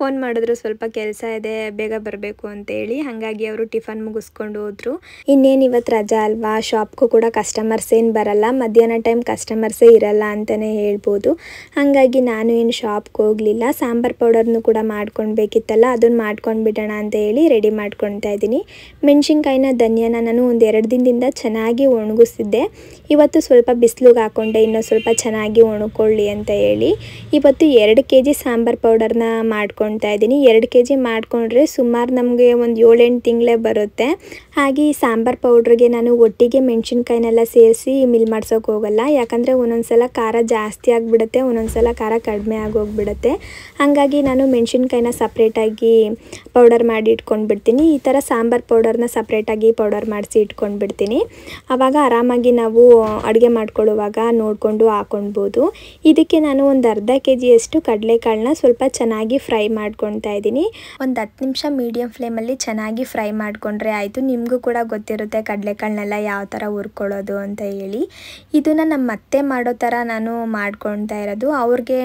ಫೋನ್ ಮಾಡಿದ್ರು ಸ್ವಲ್ಪ ಕೆಲಸ ಇದೆ ಬೇಗ ಬರಬೇಕು ಅಂತ ಹೇಳಿ ಹಾಗಾಗಿ ಅವರು ಟಿಫನ್ ಮುಗಿಸ್ಕೊಂಡು ಹೋದ್ರು ಇನ್ನೇನು ಇವತ್ತು ರಜಾ ಅಲ್ವಾ ಶಾಪ್ಗೂ ಕೂಡ ಕಸ್ಟಮರ್ಸ್ ಏನು ಬರಲ್ಲ ಮಧ್ಯಾಹ್ನ ಟೈಮ್ ಕಸ್ಟಮರ್ಸೇ ಇರಲ್ಲ ಅಂತಲೇ ಹೇಳ್ಬೋದು ಹಾಗಾಗಿ ನಾನು ಏನು ಶಾಪ್ಗೆ ಹೋಗಲಿಲ್ಲ ಸಾಂಬಾರ್ ಪೌಡರ್ನು ಕೂಡ ಮಾಡ್ಕೊಳ್ಬೇಕಿತ್ತಲ್ಲ ಅದನ್ನು ಮಾಡ್ಕೊಂಡು ಬಿಡೋಣ ಅಂತ ಹೇಳಿ ರೆಡಿ ಮಾಡ್ಕೊಳ್ತಾ ಇದ್ದೀನಿ ಮೆಣಸಿನ್ಕಾಯಿನ ಧನ್ಯನ ನಾನು ಒಂದು ಎರಡು ದಿನದಿಂದ ಚೆನ್ನಾಗಿ ಒಣಗಿಸಿದ್ದೆ ಇವತ್ತು ಸ್ವಲ್ಪ ಬಿಸಿಲಿಗೆ ಹಾಕೊಂಡೆ ಇನ್ನೂ ಸ್ವಲ್ಪ ಚೆನ್ನಾಗಿ ಒಣಕೊಳ್ಳಿ ಅಂತ ಹೇಳಿ ಇವತ್ತು ಎರಡು ಕೆ ಜಿ ಸಾಂಬಾರ್ ಪೌಡರ್ನ ಮಾಡ್ಕೊಂಡು ತೊಗೊಳ್ತಾ ಇದ್ದೀನಿ ಎರಡು ಕೆ ಜಿ ಮಾಡಿಕೊಂಡ್ರೆ ಸುಮಾರು ನಮಗೆ ಒಂದು ಏಳೆಂಟು ತಿಂಗಳೇ ಬರುತ್ತೆ ಹಾಗೆ ಈ ಸಾಂಬಾರು ಪೌಡ್ರಿಗೆ ನಾನು ಒಟ್ಟಿಗೆ ಮೆಣಸಿನ್ಕಾಯಿನೆಲ್ಲ ಸೇರಿಸಿ ಮಿಲ್ ಮಾಡ್ಸೋಕೆ ಹೋಗಲ್ಲ ಯಾಕಂದರೆ ಒಂದೊಂದು ಸಲ ಖಾರ ಜಾಸ್ತಿ ಆಗಿಬಿಡುತ್ತೆ ಒಂದೊಂದು ಸಲ ಖಾರ ಕಡಿಮೆ ಆಗೋಗ್ಬಿಡುತ್ತೆ ಹಾಗಾಗಿ ನಾನು ಮೆಣಸಿನ್ಕಾಯಿನ ಸಪ್ರೇಟಾಗಿ ಪೌಡರ್ ಮಾಡಿ ಇಟ್ಕೊಂಡ್ಬಿಡ್ತೀನಿ ಈ ಥರ ಸಾಂಬಾರು ಪೌಡರ್ನ ಸಪ್ರೇಟಾಗಿ ಪೌಡರ್ ಮಾಡಿಸಿ ಇಟ್ಕೊಂಡ್ಬಿಡ್ತೀನಿ ಆವಾಗ ಆರಾಮಾಗಿ ನಾವು ಅಡುಗೆ ಮಾಡ್ಕೊಳ್ಳುವಾಗ ನೋಡಿಕೊಂಡು ಹಾಕೊಳ್ಬೋದು ಇದಕ್ಕೆ ನಾನು ಒಂದು ಅರ್ಧ ಕೆ ಜಿಯಷ್ಟು ಕಡಲೆಕಾಳನ್ನ ಸ್ವಲ್ಪ ಚೆನ್ನಾಗಿ ಫ್ರೈ ಮಾಡಿ ಮಾಡ್ಕೊತಾ ಇದ್ದೀನಿ ಒಂದು ಹತ್ತು ನಿಮಿಷ ಮೀಡಿಯಮ್ ಫ್ಲೇಮಲ್ಲಿ ಚೆನ್ನಾಗಿ ಫ್ರೈ ಮಾಡಿಕೊಂಡ್ರೆ ಆಯಿತು ನಿಮಗೂ ಕೂಡ ಗೊತ್ತಿರುತ್ತೆ ಕಡಲೆಕಾಳನ್ನೆಲ್ಲ ಯಾವ ಥರ ಹುರ್ಕೊಳ್ಳೋದು ಅಂತ ಹೇಳಿ ಇದನ್ನು ನಮ್ಮ ಅತ್ತೆ ಮಾಡೋ ಥರ ನಾನು ಮಾಡ್ಕೊಳ್ತಾ ಇರೋದು ಅವ್ರಿಗೆ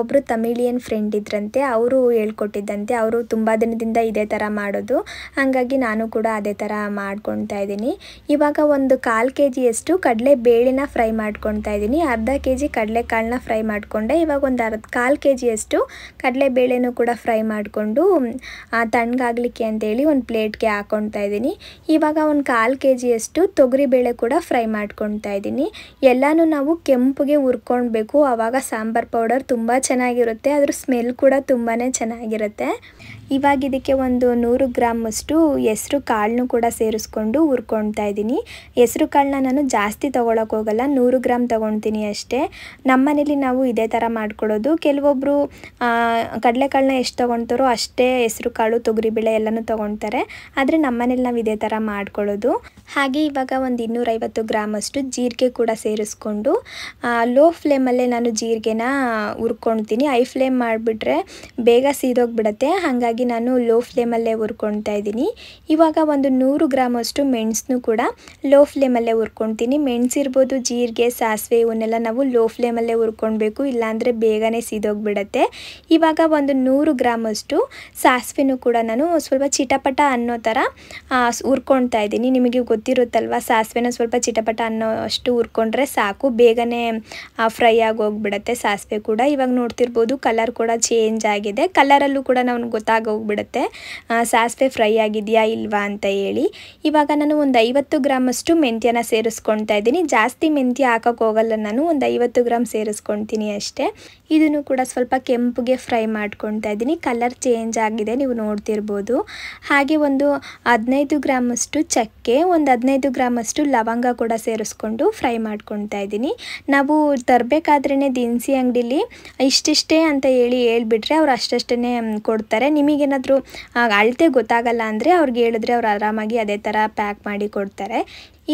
ಒಬ್ಬರು ತಮಿಳಿಯನ್ ಫ್ರೆಂಡ್ ಇದ್ರಂತೆ ಅವರು ಹೇಳ್ಕೊಟ್ಟಿದ್ದಂತೆ ಅವರು ತುಂಬ ದಿನದಿಂದ ಇದೇ ಥರ ಮಾಡೋದು ಹಾಗಾಗಿ ನಾನು ಕೂಡ ಅದೇ ಥರ ಮಾಡ್ಕೊಳ್ತಾ ಇದ್ದೀನಿ ಇವಾಗ ಒಂದು ಕಾಲು ಕೆ ಜಿಯಷ್ಟು ಕಡಲೆ ಬೇಳೆನ ಫ್ರೈ ಮಾಡ್ಕೊಳ್ತಾ ಇದ್ದೀನಿ ಅರ್ಧ ಕೆ ಜಿ ಕಡಲೆಕಾಳನ್ನ ಫ್ರೈ ಮಾಡಿಕೊಂಡೆ ಇವಾಗ ಒಂದು ಅರ್ಧ ಕಾಲು ಕೆ ಜಿಯಷ್ಟು ಕಡಲೆಬೇಳೆನೂ ಕೂಡ ಕೂಡ ಫ್ರೈ ಮಾಡಿಕೊಂಡು ತಣ್ಣಗಾಗಲಿಕ್ಕೆ ಅಂತೇಳಿ ಒಂದು ಪ್ಲೇಟ್ಗೆ ಹಾಕೊಳ್ತಾ ಇದ್ದೀನಿ ಇವಾಗ ಒಂದು ಕಾಲು ಕೆ ಜಿಯಷ್ಟು ತೊಗರಿಬೇಳೆ ಕೂಡ ಫ್ರೈ ಮಾಡ್ಕೊಳ್ತಾ ಇದ್ದೀನಿ ಎಲ್ಲನೂ ನಾವು ಕೆಂಪುಗೆ ಹುರ್ಕೊಳ್ಬೇಕು ಆವಾಗ ಸಾಂಬಾರ್ ಪೌಡರ್ ತುಂಬ ಚೆನ್ನಾಗಿರುತ್ತೆ ಅದ್ರ ಸ್ಮೆಲ್ ಕೂಡ ತುಂಬಾ ಚೆನ್ನಾಗಿರುತ್ತೆ ಇವಾಗ ಇದಕ್ಕೆ ಒಂದು ನೂರು ಗ್ರಾಮಷ್ಟು ಹೆಸ್ರು ಕಾಳನ್ನು ಕೂಡ ಸೇರಿಸ್ಕೊಂಡು ಹುರ್ಕೊಳ್ತಾ ಇದ್ದೀನಿ ಹೆಸ್ರು ಕಾಳನ್ನ ನಾನು ಜಾಸ್ತಿ ತೊಗೊಳಕ್ಕೆ ಹೋಗಲ್ಲ ನೂರು ಗ್ರಾಮ್ ತೊಗೊಳ್ತೀನಿ ಅಷ್ಟೇ ನಮ್ಮ ಮನೇಲಿ ನಾವು ಇದೇ ಥರ ಮಾಡ್ಕೊಳ್ಳೋದು ಕೆಲವೊಬ್ಬರು ಕಡಲೆಕಾಳನ್ನ ಎಷ್ಟು ತೊಗೊಳ್ತಾರೋ ಅಷ್ಟೇ ಹೆಸ್ರು ಕಾಳು ತೊಗರಿಬೇಳೆ ಎಲ್ಲನೂ ತೊಗೊಳ್ತಾರೆ ಆದರೆ ನಮ್ಮ ಮನೇಲಿ ನಾವು ಇದೇ ಥರ ಮಾಡ್ಕೊಳ್ಳೋದು ಹಾಗೆ ಇವಾಗ ಒಂದು ಇನ್ನೂರೈವತ್ತು ಗ್ರಾಮಷ್ಟು ಜೀರಿಗೆ ಕೂಡ ಸೇರಿಸ್ಕೊಂಡು ಲೋ ಫ್ಲೇಮಲ್ಲೇ ನಾನು ಜೀರಿಗೆನ ಹುರ್ಕೊಳ್ತೀನಿ ಐ ಫ್ಲೇಮ್ ಮಾಡಿಬಿಟ್ರೆ ಬೇಗ ಸೀದೋಗಿಬಿಡತ್ತೆ ಹಾಗಾಗಿ ನಾನು ಲೋ ಫ್ಲೇಮಲ್ಲೇ ಹುರ್ಕೊಳ್ತಾ ಇದ್ದೀನಿ ಇವಾಗ ಒಂದು ನೂರು ಗ್ರಾಮಷ್ಟು ಮೆಣಸನ್ನು ಕೂಡ ಲೋ ಫ್ಲೇಮಲ್ಲೇ ಹುರ್ಕೊಳ್ತೀನಿ ಮೆಣಸಿರ್ಬೋದು ಜೀರಿಗೆ ಸಾಸಿವೆ ಇವನ್ನೆಲ್ಲ ನಾವು ಲೋ ಫ್ಲೇಮಲ್ಲೇ ಹುರ್ಕೊಳ್ಬೇಕು ಇಲ್ಲಾಂದರೆ ಬೇಗನೆ ಸೀದೋಗ್ಬಿಡತ್ತೆ ಇವಾಗ ಒಂದು ನೂರು ಗ್ರಾಮಷ್ಟು ಸಾಸಿವೆನೂ ಕೂಡ ನಾನು ಸ್ವಲ್ಪ ಚಿಟಪಟ ಅನ್ನೋ ಥರ ಹುರ್ಕೊಳ್ತಾ ಇದ್ದೀನಿ ನಿಮಗೆ ಗೊತ್ತಿರುತ್ತಲ್ವ ಸಾಸಿವೆನ ಸ್ವಲ್ಪ ಚಿಟಪಟ ಅನ್ನೋ ಅಷ್ಟು ಹುರ್ಕೊಂಡ್ರೆ ಸಾಕು ಬೇಗನೆ ಫ್ರೈ ಆಗಿ ಹೋಗ್ಬಿಡತ್ತೆ ಸಾಸಿವೆ ಕೂಡ ಇವಾಗ ನೋಡ್ತಿರ್ಬೋದು ಕಲರ್ ಕೂಡ ಚೇಂಜ್ ಆಗಿದೆ ಕಲರಲ್ಲೂ ಕೂಡ ನಾವು ಗೊತ್ತಾಗ ಹೋಗ್ಬಿಡುತ್ತೆ ಸಾಸಿವೆ ಫ್ರೈ ಆಗಿದೆಯಾ ಇಲ್ವಾ ಅಂತ ಹೇಳಿ ಇವಾಗ ನಾನು ಒಂದು ಐವತ್ತು ಗ್ರಾಮಷ್ಟು ಮೆಂತ್ಯನ ಸೇರಿಸ್ಕೊಳ್ತಾ ಇದ್ದೀನಿ ಜಾಸ್ತಿ ಮೆಂತ್ಯ ಹಾಕೋಕೆ ಹೋಗಲ್ಲ ನಾನು ಒಂದು ಐವತ್ತು ಗ್ರಾಮ್ ಸೇರಿಸ್ಕೊಳ್ತೀನಿ ಅಷ್ಟೇ ಇದನ್ನು ಕೂಡ ಸ್ವಲ್ಪ ಕೆಂಪುಗೆ ಫ್ರೈ ಮಾಡ್ಕೊಳ್ತಾ ಇದ್ದೀನಿ ಕಲರ್ ಚೇಂಜ್ ಆಗಿದೆ ನೀವು ನೋಡ್ತಿರ್ಬೋದು ಹಾಗೆ ಒಂದು ಹದಿನೈದು ಗ್ರಾಮಷ್ಟು ಚಕ್ಕೆ ಒಂದು ಹದಿನೈದು ಗ್ರಾಮಷ್ಟು ಲವಂಗ ಕೂಡ ಸೇರಿಸ್ಕೊಂಡು ಫ್ರೈ ಮಾಡ್ಕೊಳ್ತಾ ಇದ್ದೀನಿ ನಾವು ತರಬೇಕಾದ್ರೇ ದಿನಸಿ ಅಂಗಡಿಲಿ ಇಷ್ಟಿಷ್ಟೇ ಅಂತ ಹೇಳಿ ಹೇಳ್ಬಿಟ್ರೆ ಅವ್ರು ಅಷ್ಟಷ್ಟೇ ಕೊಡ್ತಾರೆ ನಿಮಗೆ ನಮಗೇನಾದರೂ ಅಳತೆ ಗೊತ್ತಾಗಲ್ಲ ಅಂದರೆ ಅವ್ರಿಗೆ ಹೇಳಿದ್ರೆ ಅವ್ರು ಆರಾಮಾಗಿ ಅದೇ ಥರ ಪ್ಯಾಕ್ ಮಾಡಿ ಕೊಡ್ತಾರೆ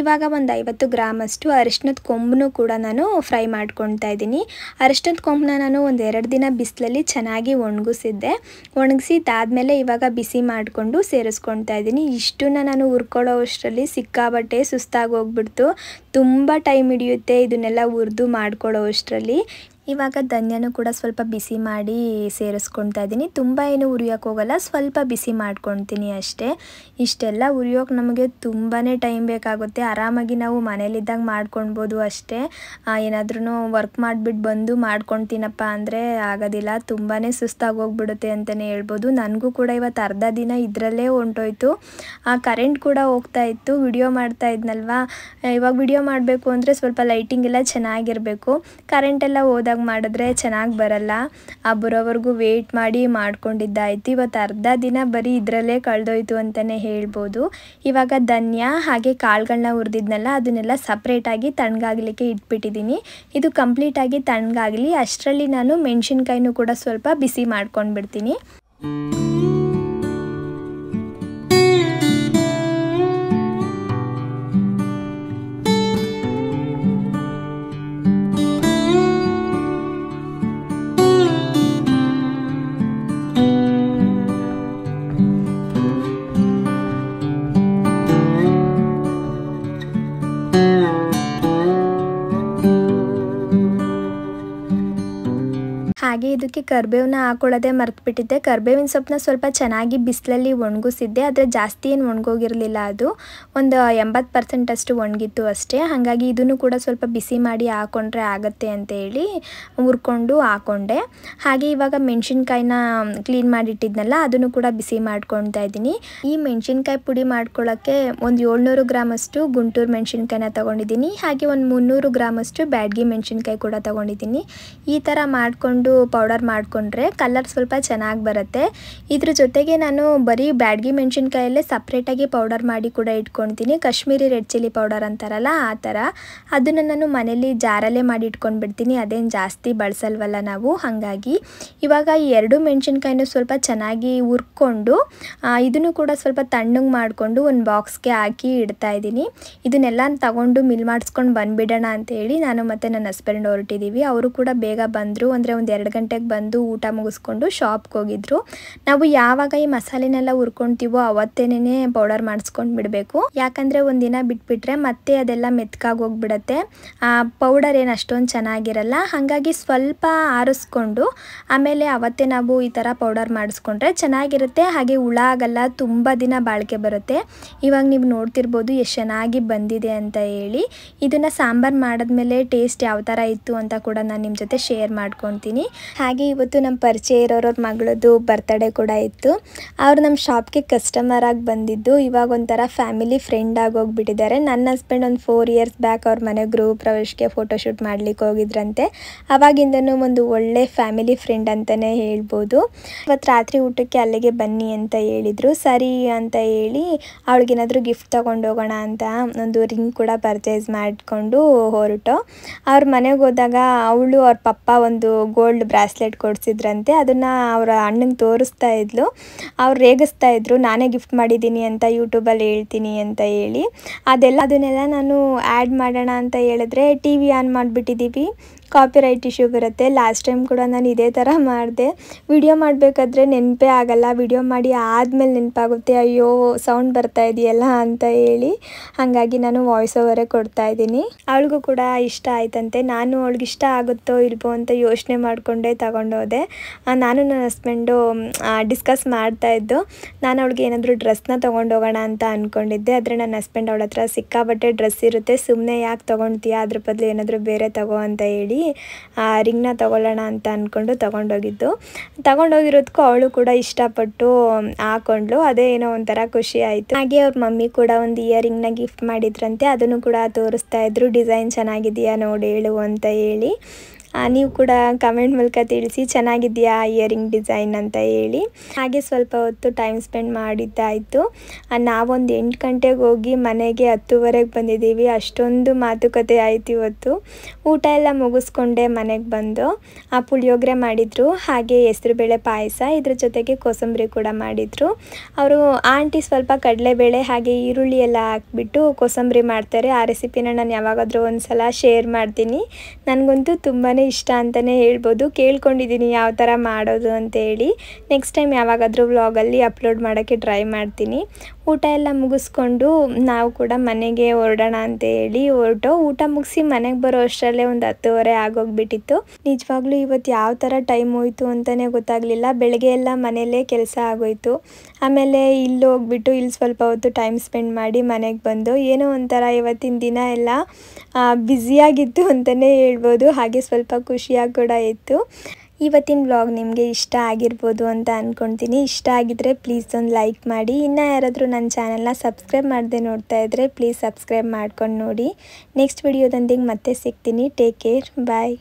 ಇವಾಗ ಒಂದು ಐವತ್ತು ಗ್ರಾಮಷ್ಟು ಅರಿಶಿನದ ಕೊಂಬನ್ನು ಕೂಡ ನಾನು ಫ್ರೈ ಮಾಡ್ಕೊಳ್ತಾ ಇದ್ದೀನಿ ಅರಿಶಿನದ ಕೊಂಬನ್ನ ನಾನು ಒಂದು ಎರಡು ದಿನ ಬಿಸಿಲಲ್ಲಿ ಚೆನ್ನಾಗಿ ಒಣಗಿಸಿದ್ದೆ ಒಣಗಿಸಿ ಇದಾದಮೇಲೆ ಇವಾಗ ಬಿಸಿ ಮಾಡಿಕೊಂಡು ಸೇರಿಸ್ಕೊಳ್ತಾ ಇದ್ದೀನಿ ಇಷ್ಟನ್ನ ನಾನು ಹುರ್ಕೊಳ್ಳೋ ಅಷ್ಟರಲ್ಲಿ ಸಿಕ್ಕಾಬಟ್ಟೆ ಸುಸ್ತಾಗಿ ಹೋಗ್ಬಿಡ್ತು ತುಂಬ ಟೈಮ್ ಹಿಡಿಯುತ್ತೆ ಇದನ್ನೆಲ್ಲ ಹುರಿದು ಮಾಡ್ಕೊಳ್ಳೋ ಅಷ್ಟರಲ್ಲಿ ಇವಾಗ ಧನ್ಯನೂ ಕೂಡ ಸ್ವಲ್ಪ ಬಿಸಿ ಮಾಡಿ ಸೇರಿಸ್ಕೊಳ್ತಾ ಇದ್ದೀನಿ ತುಂಬ ಏನು ಉರಿಯೋಕೆ ಹೋಗಲ್ಲ ಸ್ವಲ್ಪ ಬಿಸಿ ಮಾಡ್ಕೊತೀನಿ ಅಷ್ಟೇ ಇಷ್ಟೆಲ್ಲ ಉರಿಯೋಕೆ ನಮಗೆ ತುಂಬಾ ಟೈಮ್ ಬೇಕಾಗುತ್ತೆ ಆರಾಮಾಗಿ ನಾವು ಮನೇಲಿದ್ದಾಗ ಮಾಡ್ಕೊಳ್ಬೋದು ಅಷ್ಟೇ ಏನಾದ್ರೂ ವರ್ಕ್ ಮಾಡಿಬಿಟ್ಟು ಬಂದು ಮಾಡ್ಕೊಳ್ತೀನಪ್ಪ ಅಂದರೆ ಆಗೋದಿಲ್ಲ ತುಂಬಾ ಸುಸ್ತಾಗಿ ಹೋಗ್ಬಿಡುತ್ತೆ ಅಂತಲೇ ಹೇಳ್ಬೋದು ನನಗೂ ಕೂಡ ಇವತ್ತು ಅರ್ಧ ದಿನ ಇದರಲ್ಲೇ ಹೊಂಟೋಯ್ತು ಆ ಕರೆಂಟ್ ಕೂಡ ಹೋಗ್ತಾ ಇತ್ತು ವಿಡಿಯೋ ಮಾಡ್ತಾ ಇದ್ನಲ್ವಾ ಇವಾಗ ವಿಡಿಯೋ ಮಾಡಬೇಕು ಅಂದರೆ ಸ್ವಲ್ಪ ಲೈಟಿಂಗ್ ಎಲ್ಲ ಚೆನ್ನಾಗಿರಬೇಕು ಕರೆಂಟ್ ಎಲ್ಲ ಹೋದಾಗ ಮಾಡಿದ್ರೆ ಚೆನ್ನಾಗಿ ಬರಲ್ಲ ಆ ಬರೋವರೆಗೂ ವೇಟ್ ಮಾಡಿ ಮಾಡ್ಕೊಂಡಿದ್ದಾಯ್ತು ಇವತ್ತು ಅರ್ಧ ದಿನ ಬರೀ ಇದರಲ್ಲೇ ಕಳೆದೋಯ್ತು ಅಂತಲೇ ಹೇಳ್ಬೋದು ಇವಾಗ ಧನ್ಯ ಹಾಗೆ ಕಾಳುಗಳನ್ನ ಹುರಿದಿದ್ನಲ್ಲ ಅದನ್ನೆಲ್ಲ ಸಪ್ರೇಟಾಗಿ ತಣ್ಣಗಾಗ್ಲಿಕ್ಕೆ ಇಟ್ಬಿಟ್ಟಿದ್ದೀನಿ ಇದು ಕಂಪ್ಲೀಟಾಗಿ ತಣ್ಣಗಾಗಲಿ ಅಷ್ಟರಲ್ಲಿ ನಾನು ಮೆಣಸಿನ್ಕಾಯಿನೂ ಕೂಡ ಸ್ವಲ್ಪ ಬಿಸಿ ಮಾಡ್ಕೊಂಡ್ಬಿಡ್ತೀನಿ ಬಿಡ್ತೀನಿ ಹಾಗೆ ಇದಕ್ಕೆ ಕರ್ಬೇವನ್ನ ಹಾಕೊಳ್ಳೋದೇ ಮರೆತುಬಿಟ್ಟಿದ್ದೆ ಕರ್ಬೇವಿನ ಸೊಪ್ಪನ್ನ ಸ್ವಲ್ಪ ಚೆನ್ನಾಗಿ ಬಿಸಿಲಲ್ಲಿ ಒಣಗಿಸಿದ್ದೆ ಆದರೆ ಜಾಸ್ತಿ ಏನು ಒಣಗೋಗಿರಲಿಲ್ಲ ಅದು ಒಂದು ಎಂಬತ್ತು ಪರ್ಸೆಂಟ್ ಅಷ್ಟು ಒಣಗಿತ್ತು ಅಷ್ಟೇ ಹಾಗಾಗಿ ಇದನ್ನು ಕೂಡ ಸ್ವಲ್ಪ ಬಿಸಿ ಮಾಡಿ ಹಾಕೊಂಡ್ರೆ ಆಗುತ್ತೆ ಅಂತೇಳಿ ಹುರ್ಕೊಂಡು ಹಾಕೊಂಡೆ ಹಾಗೆ ಇವಾಗ ಮೆಣಸಿನ್ಕಾಯಿನ ಕ್ಲೀನ್ ಮಾಡಿಟ್ಟಿದ್ನಲ್ಲ ಅದನ್ನು ಕೂಡ ಬಿಸಿ ಮಾಡ್ಕೊಳ್ತಾ ಇದ್ದೀನಿ ಈ ಮೆಣಸಿನ್ಕಾಯಿ ಪುಡಿ ಮಾಡ್ಕೊಳ್ಳೋಕ್ಕೆ ಒಂದು ಏಳ್ನೂರು ಗ್ರಾಮಷ್ಟು ಗುಂಟೂರು ಮೆಣಸಿನ್ಕಾಯಿನ ತೊಗೊಂಡಿದ್ದೀನಿ ಹಾಗೆ ಒಂದು ಮುನ್ನೂರು ಅಷ್ಟು ಬ್ಯಾಡ್ಗೆ ಮೆಣಸಿನ್ಕಾಯಿ ಕೂಡ ತೊಗೊಂಡಿದ್ದೀನಿ ಈ ಥರ ಮಾಡಿಕೊಂಡು ಪೌಡರ್ ಮಾಡಿಕೊಂಡ್ರೆ ಕಲರ್ ಸ್ವಲ್ಪ ಚೆನ್ನಾಗಿ ಬರುತ್ತೆ ಇದ್ರ ಜೊತೆಗೆ ನಾನು ಬರೀ ಬ್ಯಾಡ್ಗಿ ಮೆಣಸಿನ್ಕಾಯಲ್ಲೇ ಸಪ್ರೇಟಾಗಿ ಪೌಡರ್ ಮಾಡಿ ಕೂಡ ಇಟ್ಕೊಳ್ತೀನಿ ಕಾಶ್ಮೀರಿ ರೆಡ್ ಚಿಲ್ಲಿ ಪೌಡರ್ ಅಂತಾರಲ್ಲ ಆ ಥರ ಅದನ್ನು ನಾನು ಮನೇಲಿ ಜಾರಲ್ಲೇ ಮಾಡಿ ಇಟ್ಕೊಂಡ್ಬಿಡ್ತೀನಿ ಅದೇನು ಜಾಸ್ತಿ ಬಳಸಲ್ವಲ್ಲ ನಾವು ಹಾಗಾಗಿ ಇವಾಗ ಈ ಎರಡು ಮೆಣಸಿನ್ಕಾಯಿನ ಸ್ವಲ್ಪ ಚೆನ್ನಾಗಿ ಹುರ್ಕೊಂಡು ಇದನ್ನು ಕೂಡ ಸ್ವಲ್ಪ ತಣ್ಣಗೆ ಮಾಡಿಕೊಂಡು ಒಂದು ಬಾಕ್ಸ್ಗೆ ಹಾಕಿ ಇಡ್ತಾ ಇದ್ದೀನಿ ಇದನ್ನೆಲ್ಲ ತಗೊಂಡು ಮಿಲ್ ಮಾಡಿಸ್ಕೊಂಡು ಬಂದುಬಿಡೋಣ ಹೇಳಿ ನಾನು ಮತ್ತು ನನ್ನ ಹಸ್ಬೆಂಡ್ ಹೊರಟಿದ್ದೀವಿ ಅವರು ಕೂಡ ಬೇಗ ಬಂದರು ಅಂದರೆ ಒಂದು ಎರಡು ಎರಡು ಗಂಟೆಗೆ ಬಂದು ಊಟ ಮುಗಿಸ್ಕೊಂಡು ಶಾಪ್ಗೆ ಹೋಗಿದ್ರು ನಾವು ಯಾವಾಗ ಈ ಮಸಾಲೆನೆಲ್ಲ ಹುರ್ಕೊಳ್ತೀವೋ ಅವತ್ತೇನೇ ಪೌಡರ್ ಮಾಡಿಸ್ಕೊಂಡು ಬಿಡಬೇಕು ಯಾಕಂದರೆ ಒಂದಿನ ಬಿಟ್ಬಿಟ್ರೆ ಮತ್ತೆ ಅದೆಲ್ಲ ಮೆತ್ಕಾಗಿ ಹೋಗ್ಬಿಡತ್ತೆ ಪೌಡರ್ ಏನು ಅಷ್ಟೊಂದು ಚೆನ್ನಾಗಿರಲ್ಲ ಹಾಗಾಗಿ ಸ್ವಲ್ಪ ಆರಿಸ್ಕೊಂಡು ಆಮೇಲೆ ಅವತ್ತೇ ನಾವು ಈ ಥರ ಪೌಡರ್ ಮಾಡಿಸ್ಕೊಂಡ್ರೆ ಚೆನ್ನಾಗಿರುತ್ತೆ ಹಾಗೆ ಹುಳ ಆಗಲ್ಲ ತುಂಬ ದಿನ ಬಾಳಿಕೆ ಬರುತ್ತೆ ಇವಾಗ ನೀವು ನೋಡ್ತಿರ್ಬೋದು ಎಷ್ಟು ಚೆನ್ನಾಗಿ ಬಂದಿದೆ ಅಂತ ಹೇಳಿ ಇದನ್ನು ಸಾಂಬಾರು ಮಾಡಿದ್ಮೇಲೆ ಟೇಸ್ಟ್ ಯಾವ ಥರ ಇತ್ತು ಅಂತ ಕೂಡ ನಾನು ನಿಮ್ಮ ಜೊತೆ ಶೇರ್ ಮಾಡ್ಕೊತೀನಿ ಹಾಗೆ ಇವತ್ತು ನಮ್ಮ ಪರಿಚಯ ಇರೋರವ್ರ ಮಗಳದ್ದು ಬರ್ತಡೇ ಕೂಡ ಇತ್ತು ಅವ್ರು ನಮ್ಮ ಶಾಪ್ಗೆ ಕಸ್ಟಮರ್ ಆಗಿ ಬಂದಿದ್ದು ಇವಾಗ ಒಂಥರ ಫ್ಯಾಮಿಲಿ ಫ್ರೆಂಡ್ ಆಗಿ ಹೋಗ್ಬಿಟ್ಟಿದ್ದಾರೆ ನನ್ನ ಹಸ್ಬೆಂಡ್ ಒಂದು ಫೋರ್ ಇಯರ್ಸ್ ಬ್ಯಾಕ್ ಅವ್ರ ಮನೆ ಗೃಹ ಪ್ರವೇಶಕ್ಕೆ ಫೋಟೋಶೂಟ್ ಮಾಡಲಿಕ್ಕೆ ಹೋಗಿದ್ರಂತೆ ಅವಾಗಿಂದನೂ ಒಂದು ಒಳ್ಳೆ ಫ್ಯಾಮಿಲಿ ಫ್ರೆಂಡ್ ಅಂತಲೇ ಹೇಳ್ಬೋದು ಇವತ್ತು ರಾತ್ರಿ ಊಟಕ್ಕೆ ಅಲ್ಲಿಗೆ ಬನ್ನಿ ಅಂತ ಹೇಳಿದರು ಸರಿ ಅಂತ ಹೇಳಿ ಅವಳಿಗೇನಾದರೂ ಗಿಫ್ಟ್ ಹೋಗೋಣ ಅಂತ ಒಂದು ರಿಂಗ್ ಕೂಡ ಪರ್ಚೇಸ್ ಮಾಡಿಕೊಂಡು ಹೊರಟು ಅವ್ರ ಮನೆಗೆ ಹೋದಾಗ ಅವಳು ಅವ್ರ ಪಪ್ಪ ಒಂದು ಗೋಲ್ಡ್ ಗೋಲ್ಡ್ ಬ್ರಾಸ್ಲೆಟ್ ಕೊಡಿಸಿದ್ರಂತೆ ಅದನ್ನು ಅವರ ಅಣ್ಣಂಗೆ ತೋರಿಸ್ತಾ ಇದ್ಲು ಅವ್ರು ರೇಗಿಸ್ತಾ ಇದ್ರು ನಾನೇ ಗಿಫ್ಟ್ ಮಾಡಿದ್ದೀನಿ ಅಂತ ಯೂಟ್ಯೂಬಲ್ಲಿ ಹೇಳ್ತೀನಿ ಅಂತ ಹೇಳಿ ಅದೆಲ್ಲ ಅದನ್ನೆಲ್ಲ ನಾನು ಆ್ಯಡ್ ಮಾಡೋಣ ಅಂತ ಹೇಳಿದ್ರೆ ಟಿ ವಿ ಆನ್ ಮಾಡಿಬಿಟ್ಟಿದ್ದೀವಿ ಕಾಪಿರೈಟ್ ಇಶ್ಯೂ ಬರುತ್ತೆ ಲಾಸ್ಟ್ ಟೈಮ್ ಕೂಡ ನಾನು ಇದೇ ಥರ ಮಾಡಿದೆ ವಿಡಿಯೋ ಮಾಡಬೇಕಾದ್ರೆ ನೆನಪೇ ಆಗಲ್ಲ ವಿಡಿಯೋ ಮಾಡಿ ಆದಮೇಲೆ ನೆನಪಾಗುತ್ತೆ ಅಯ್ಯೋ ಸೌಂಡ್ ಬರ್ತಾ ಇದೆಯಲ್ಲ ಅಂತ ಹೇಳಿ ಹಾಗಾಗಿ ನಾನು ವಾಯ್ಸ್ ಓವರೇ ಕೊಡ್ತಾ ಇದ್ದೀನಿ ಅವಳಿಗೂ ಕೂಡ ಇಷ್ಟ ಆಯ್ತಂತೆ ನಾನು ಅವಳಿಗೆ ಇಷ್ಟ ಆಗುತ್ತೋ ಇಲ್ವೋ ಅಂತ ಯೋಚನೆ ಮಾಡಿಕೊಂಡೇ ತಗೊಂಡೋದೆ ನಾನು ನನ್ನ ಹಸ್ಬೆಂಡು ಡಿಸ್ಕಸ್ ಮಾಡ್ತಾ ಇದ್ದು ನಾನು ಅವಳಿಗೆ ಏನಾದರೂ ಡ್ರೆಸ್ನ ತೊಗೊಂಡೋಗೋಣ ಅಂತ ಅಂದ್ಕೊಂಡಿದ್ದೆ ಆದರೆ ನನ್ನ ಹಸ್ಬೆಂಡ್ ಅವಳ ಹತ್ರ ಸಿಕ್ಕಾಬಟ್ಟೆ ಡ್ರೆಸ್ ಇರುತ್ತೆ ಸುಮ್ಮನೆ ಯಾಕೆ ತೊಗೊಳ್ತೀಯ ಅದ್ರ ಬದಲು ಏನಾದರೂ ಬೇರೆ ತಗೋ ಅಂತ ಹೇಳಿ ಆ ರಿಂಗ್ನ ತೊಗೊಳ್ಳೋಣ ಅಂತ ಅಂದ್ಕೊಂಡು ತೊಗೊಂಡೋಗಿದ್ದು ತೊಗೊಂಡೋಗಿರೋದಕ್ಕೂ ಅವಳು ಕೂಡ ಇಷ್ಟಪಟ್ಟು ಹಾಕೊಂಡ್ಳು ಅದೇ ಏನೋ ಒಂಥರ ಖುಷಿ ಆಯಿತು ಹಾಗೆ ಅವ್ರ ಮಮ್ಮಿ ಕೂಡ ಒಂದು ಇಯರಿಂಗ್ನ ಗಿಫ್ಟ್ ಮಾಡಿದ್ರಂತೆ ಅದನ್ನು ಕೂಡ ತೋರಿಸ್ತಾ ಇದ್ರು ಡಿಸೈನ್ ಚೆನ್ನಾಗಿದೆಯಾ ನೋಡಿ ಹೇಳು ಅಂತ ಹೇಳಿ ನೀವು ಕೂಡ ಕಮೆಂಟ್ ಮೂಲಕ ತಿಳಿಸಿ ಚೆನ್ನಾಗಿದೆಯಾ ಇಯರಿಂಗ್ ಡಿಸೈನ್ ಅಂತ ಹೇಳಿ ಹಾಗೆ ಸ್ವಲ್ಪ ಹೊತ್ತು ಟೈಮ್ ಸ್ಪೆಂಡ್ ಮಾಡಿದ್ದಾಯಿತು ನಾವೊಂದು ಎಂಟು ಗಂಟೆಗೆ ಹೋಗಿ ಮನೆಗೆ ಹತ್ತುವರೆಗೆ ಬಂದಿದ್ದೀವಿ ಅಷ್ಟೊಂದು ಮಾತುಕತೆ ಆಯಿತು ಇವತ್ತು ಊಟ ಎಲ್ಲ ಮುಗಿಸ್ಕೊಂಡೆ ಮನೆಗೆ ಬಂದು ಆ ಪುಳಿಯೋಗರೆ ಮಾಡಿದರು ಹಾಗೆ ಬೇಳೆ ಪಾಯಸ ಇದ್ರ ಜೊತೆಗೆ ಕೋಸಂಬರಿ ಕೂಡ ಮಾಡಿದರು ಅವರು ಆಂಟಿ ಸ್ವಲ್ಪ ಕಡಲೆಬೇಳೆ ಹಾಗೆ ಈರುಳ್ಳಿ ಎಲ್ಲ ಹಾಕ್ಬಿಟ್ಟು ಕೋಸಂಬರಿ ಮಾಡ್ತಾರೆ ಆ ರೆಸಿಪಿನ ನಾನು ಯಾವಾಗಾದರೂ ಒಂದು ಸಲ ಶೇರ್ ಮಾಡ್ತೀನಿ ನನಗಂತೂ ತುಂಬಾ ಇಷ್ಟ ಅಂತಲೇ ಹೇಳ್ಬೋದು ಕೇಳ್ಕೊಂಡಿದ್ದೀನಿ ಯಾವ ಥರ ಮಾಡೋದು ಅಂತೇಳಿ ನೆಕ್ಸ್ಟ್ ಟೈಮ್ ಯಾವಾಗಾದರೂ ವ್ಲಾಗಲ್ಲಿ ಅಪ್ಲೋಡ್ ಮಾಡೋಕ್ಕೆ ಟ್ರೈ ಮಾಡ್ತೀನಿ ಊಟ ಎಲ್ಲ ಮುಗಿಸ್ಕೊಂಡು ನಾವು ಕೂಡ ಮನೆಗೆ ಹೊರಡೋಣ ಅಂತ ಹೇಳಿ ಹೊರಟು ಊಟ ಮುಗಿಸಿ ಮನೆಗೆ ಬರೋ ಅಷ್ಟರಲ್ಲೇ ಒಂದು ಹತ್ತುವರೆ ಆಗೋಗ್ಬಿಟ್ಟಿತ್ತು ನಿಜವಾಗ್ಲೂ ಇವತ್ತು ಯಾವ ಥರ ಟೈಮ್ ಹೋಯಿತು ಅಂತಲೇ ಗೊತ್ತಾಗಲಿಲ್ಲ ಬೆಳಗ್ಗೆ ಎಲ್ಲ ಮನೆಯಲ್ಲೇ ಕೆಲಸ ಆಗೋಯಿತು ಆಮೇಲೆ ಇಲ್ಲಿ ಹೋಗ್ಬಿಟ್ಟು ಇಲ್ಲಿ ಸ್ವಲ್ಪ ಹೊತ್ತು ಟೈಮ್ ಸ್ಪೆಂಡ್ ಮಾಡಿ ಮನೆಗೆ ಬಂದು ಏನೋ ಒಂಥರ ಇವತ್ತಿನ ದಿನ ಎಲ್ಲ ಬ್ಯುಸಿಯಾಗಿತ್ತು ಅಂತಲೇ ಹೇಳ್ಬೋದು ಹಾಗೆ ಸ್ವಲ್ಪ ಖುಷಿಯಾಗಿ ಕೂಡ ಇತ್ತು ಇವತ್ತಿನ ವ್ಲಾಗ್ ನಿಮಗೆ ಇಷ್ಟ ಆಗಿರ್ಬೋದು ಅಂತ ಅಂದ್ಕೊಳ್ತೀನಿ ಇಷ್ಟ ಆಗಿದ್ರೆ ಪ್ಲೀಸ್ ಒಂದು ಲೈಕ್ ಮಾಡಿ ಇನ್ನೂ ಯಾರಾದರೂ ನನ್ನ ಚಾನೆಲ್ನ ಸಬ್ಸ್ಕ್ರೈಬ್ ಮಾಡದೆ ನೋಡ್ತಾ ಇದ್ದರೆ ಪ್ಲೀಸ್ ಸಬ್ಸ್ಕ್ರೈಬ್ ಮಾಡ್ಕೊಂಡು ನೋಡಿ ನೆಕ್ಸ್ಟ್ ವಿಡಿಯೋದೊಂದಿಗೆ ಮತ್ತೆ ಸಿಗ್ತೀನಿ ಟೇಕ್ ಕೇರ್ ಬಾಯ್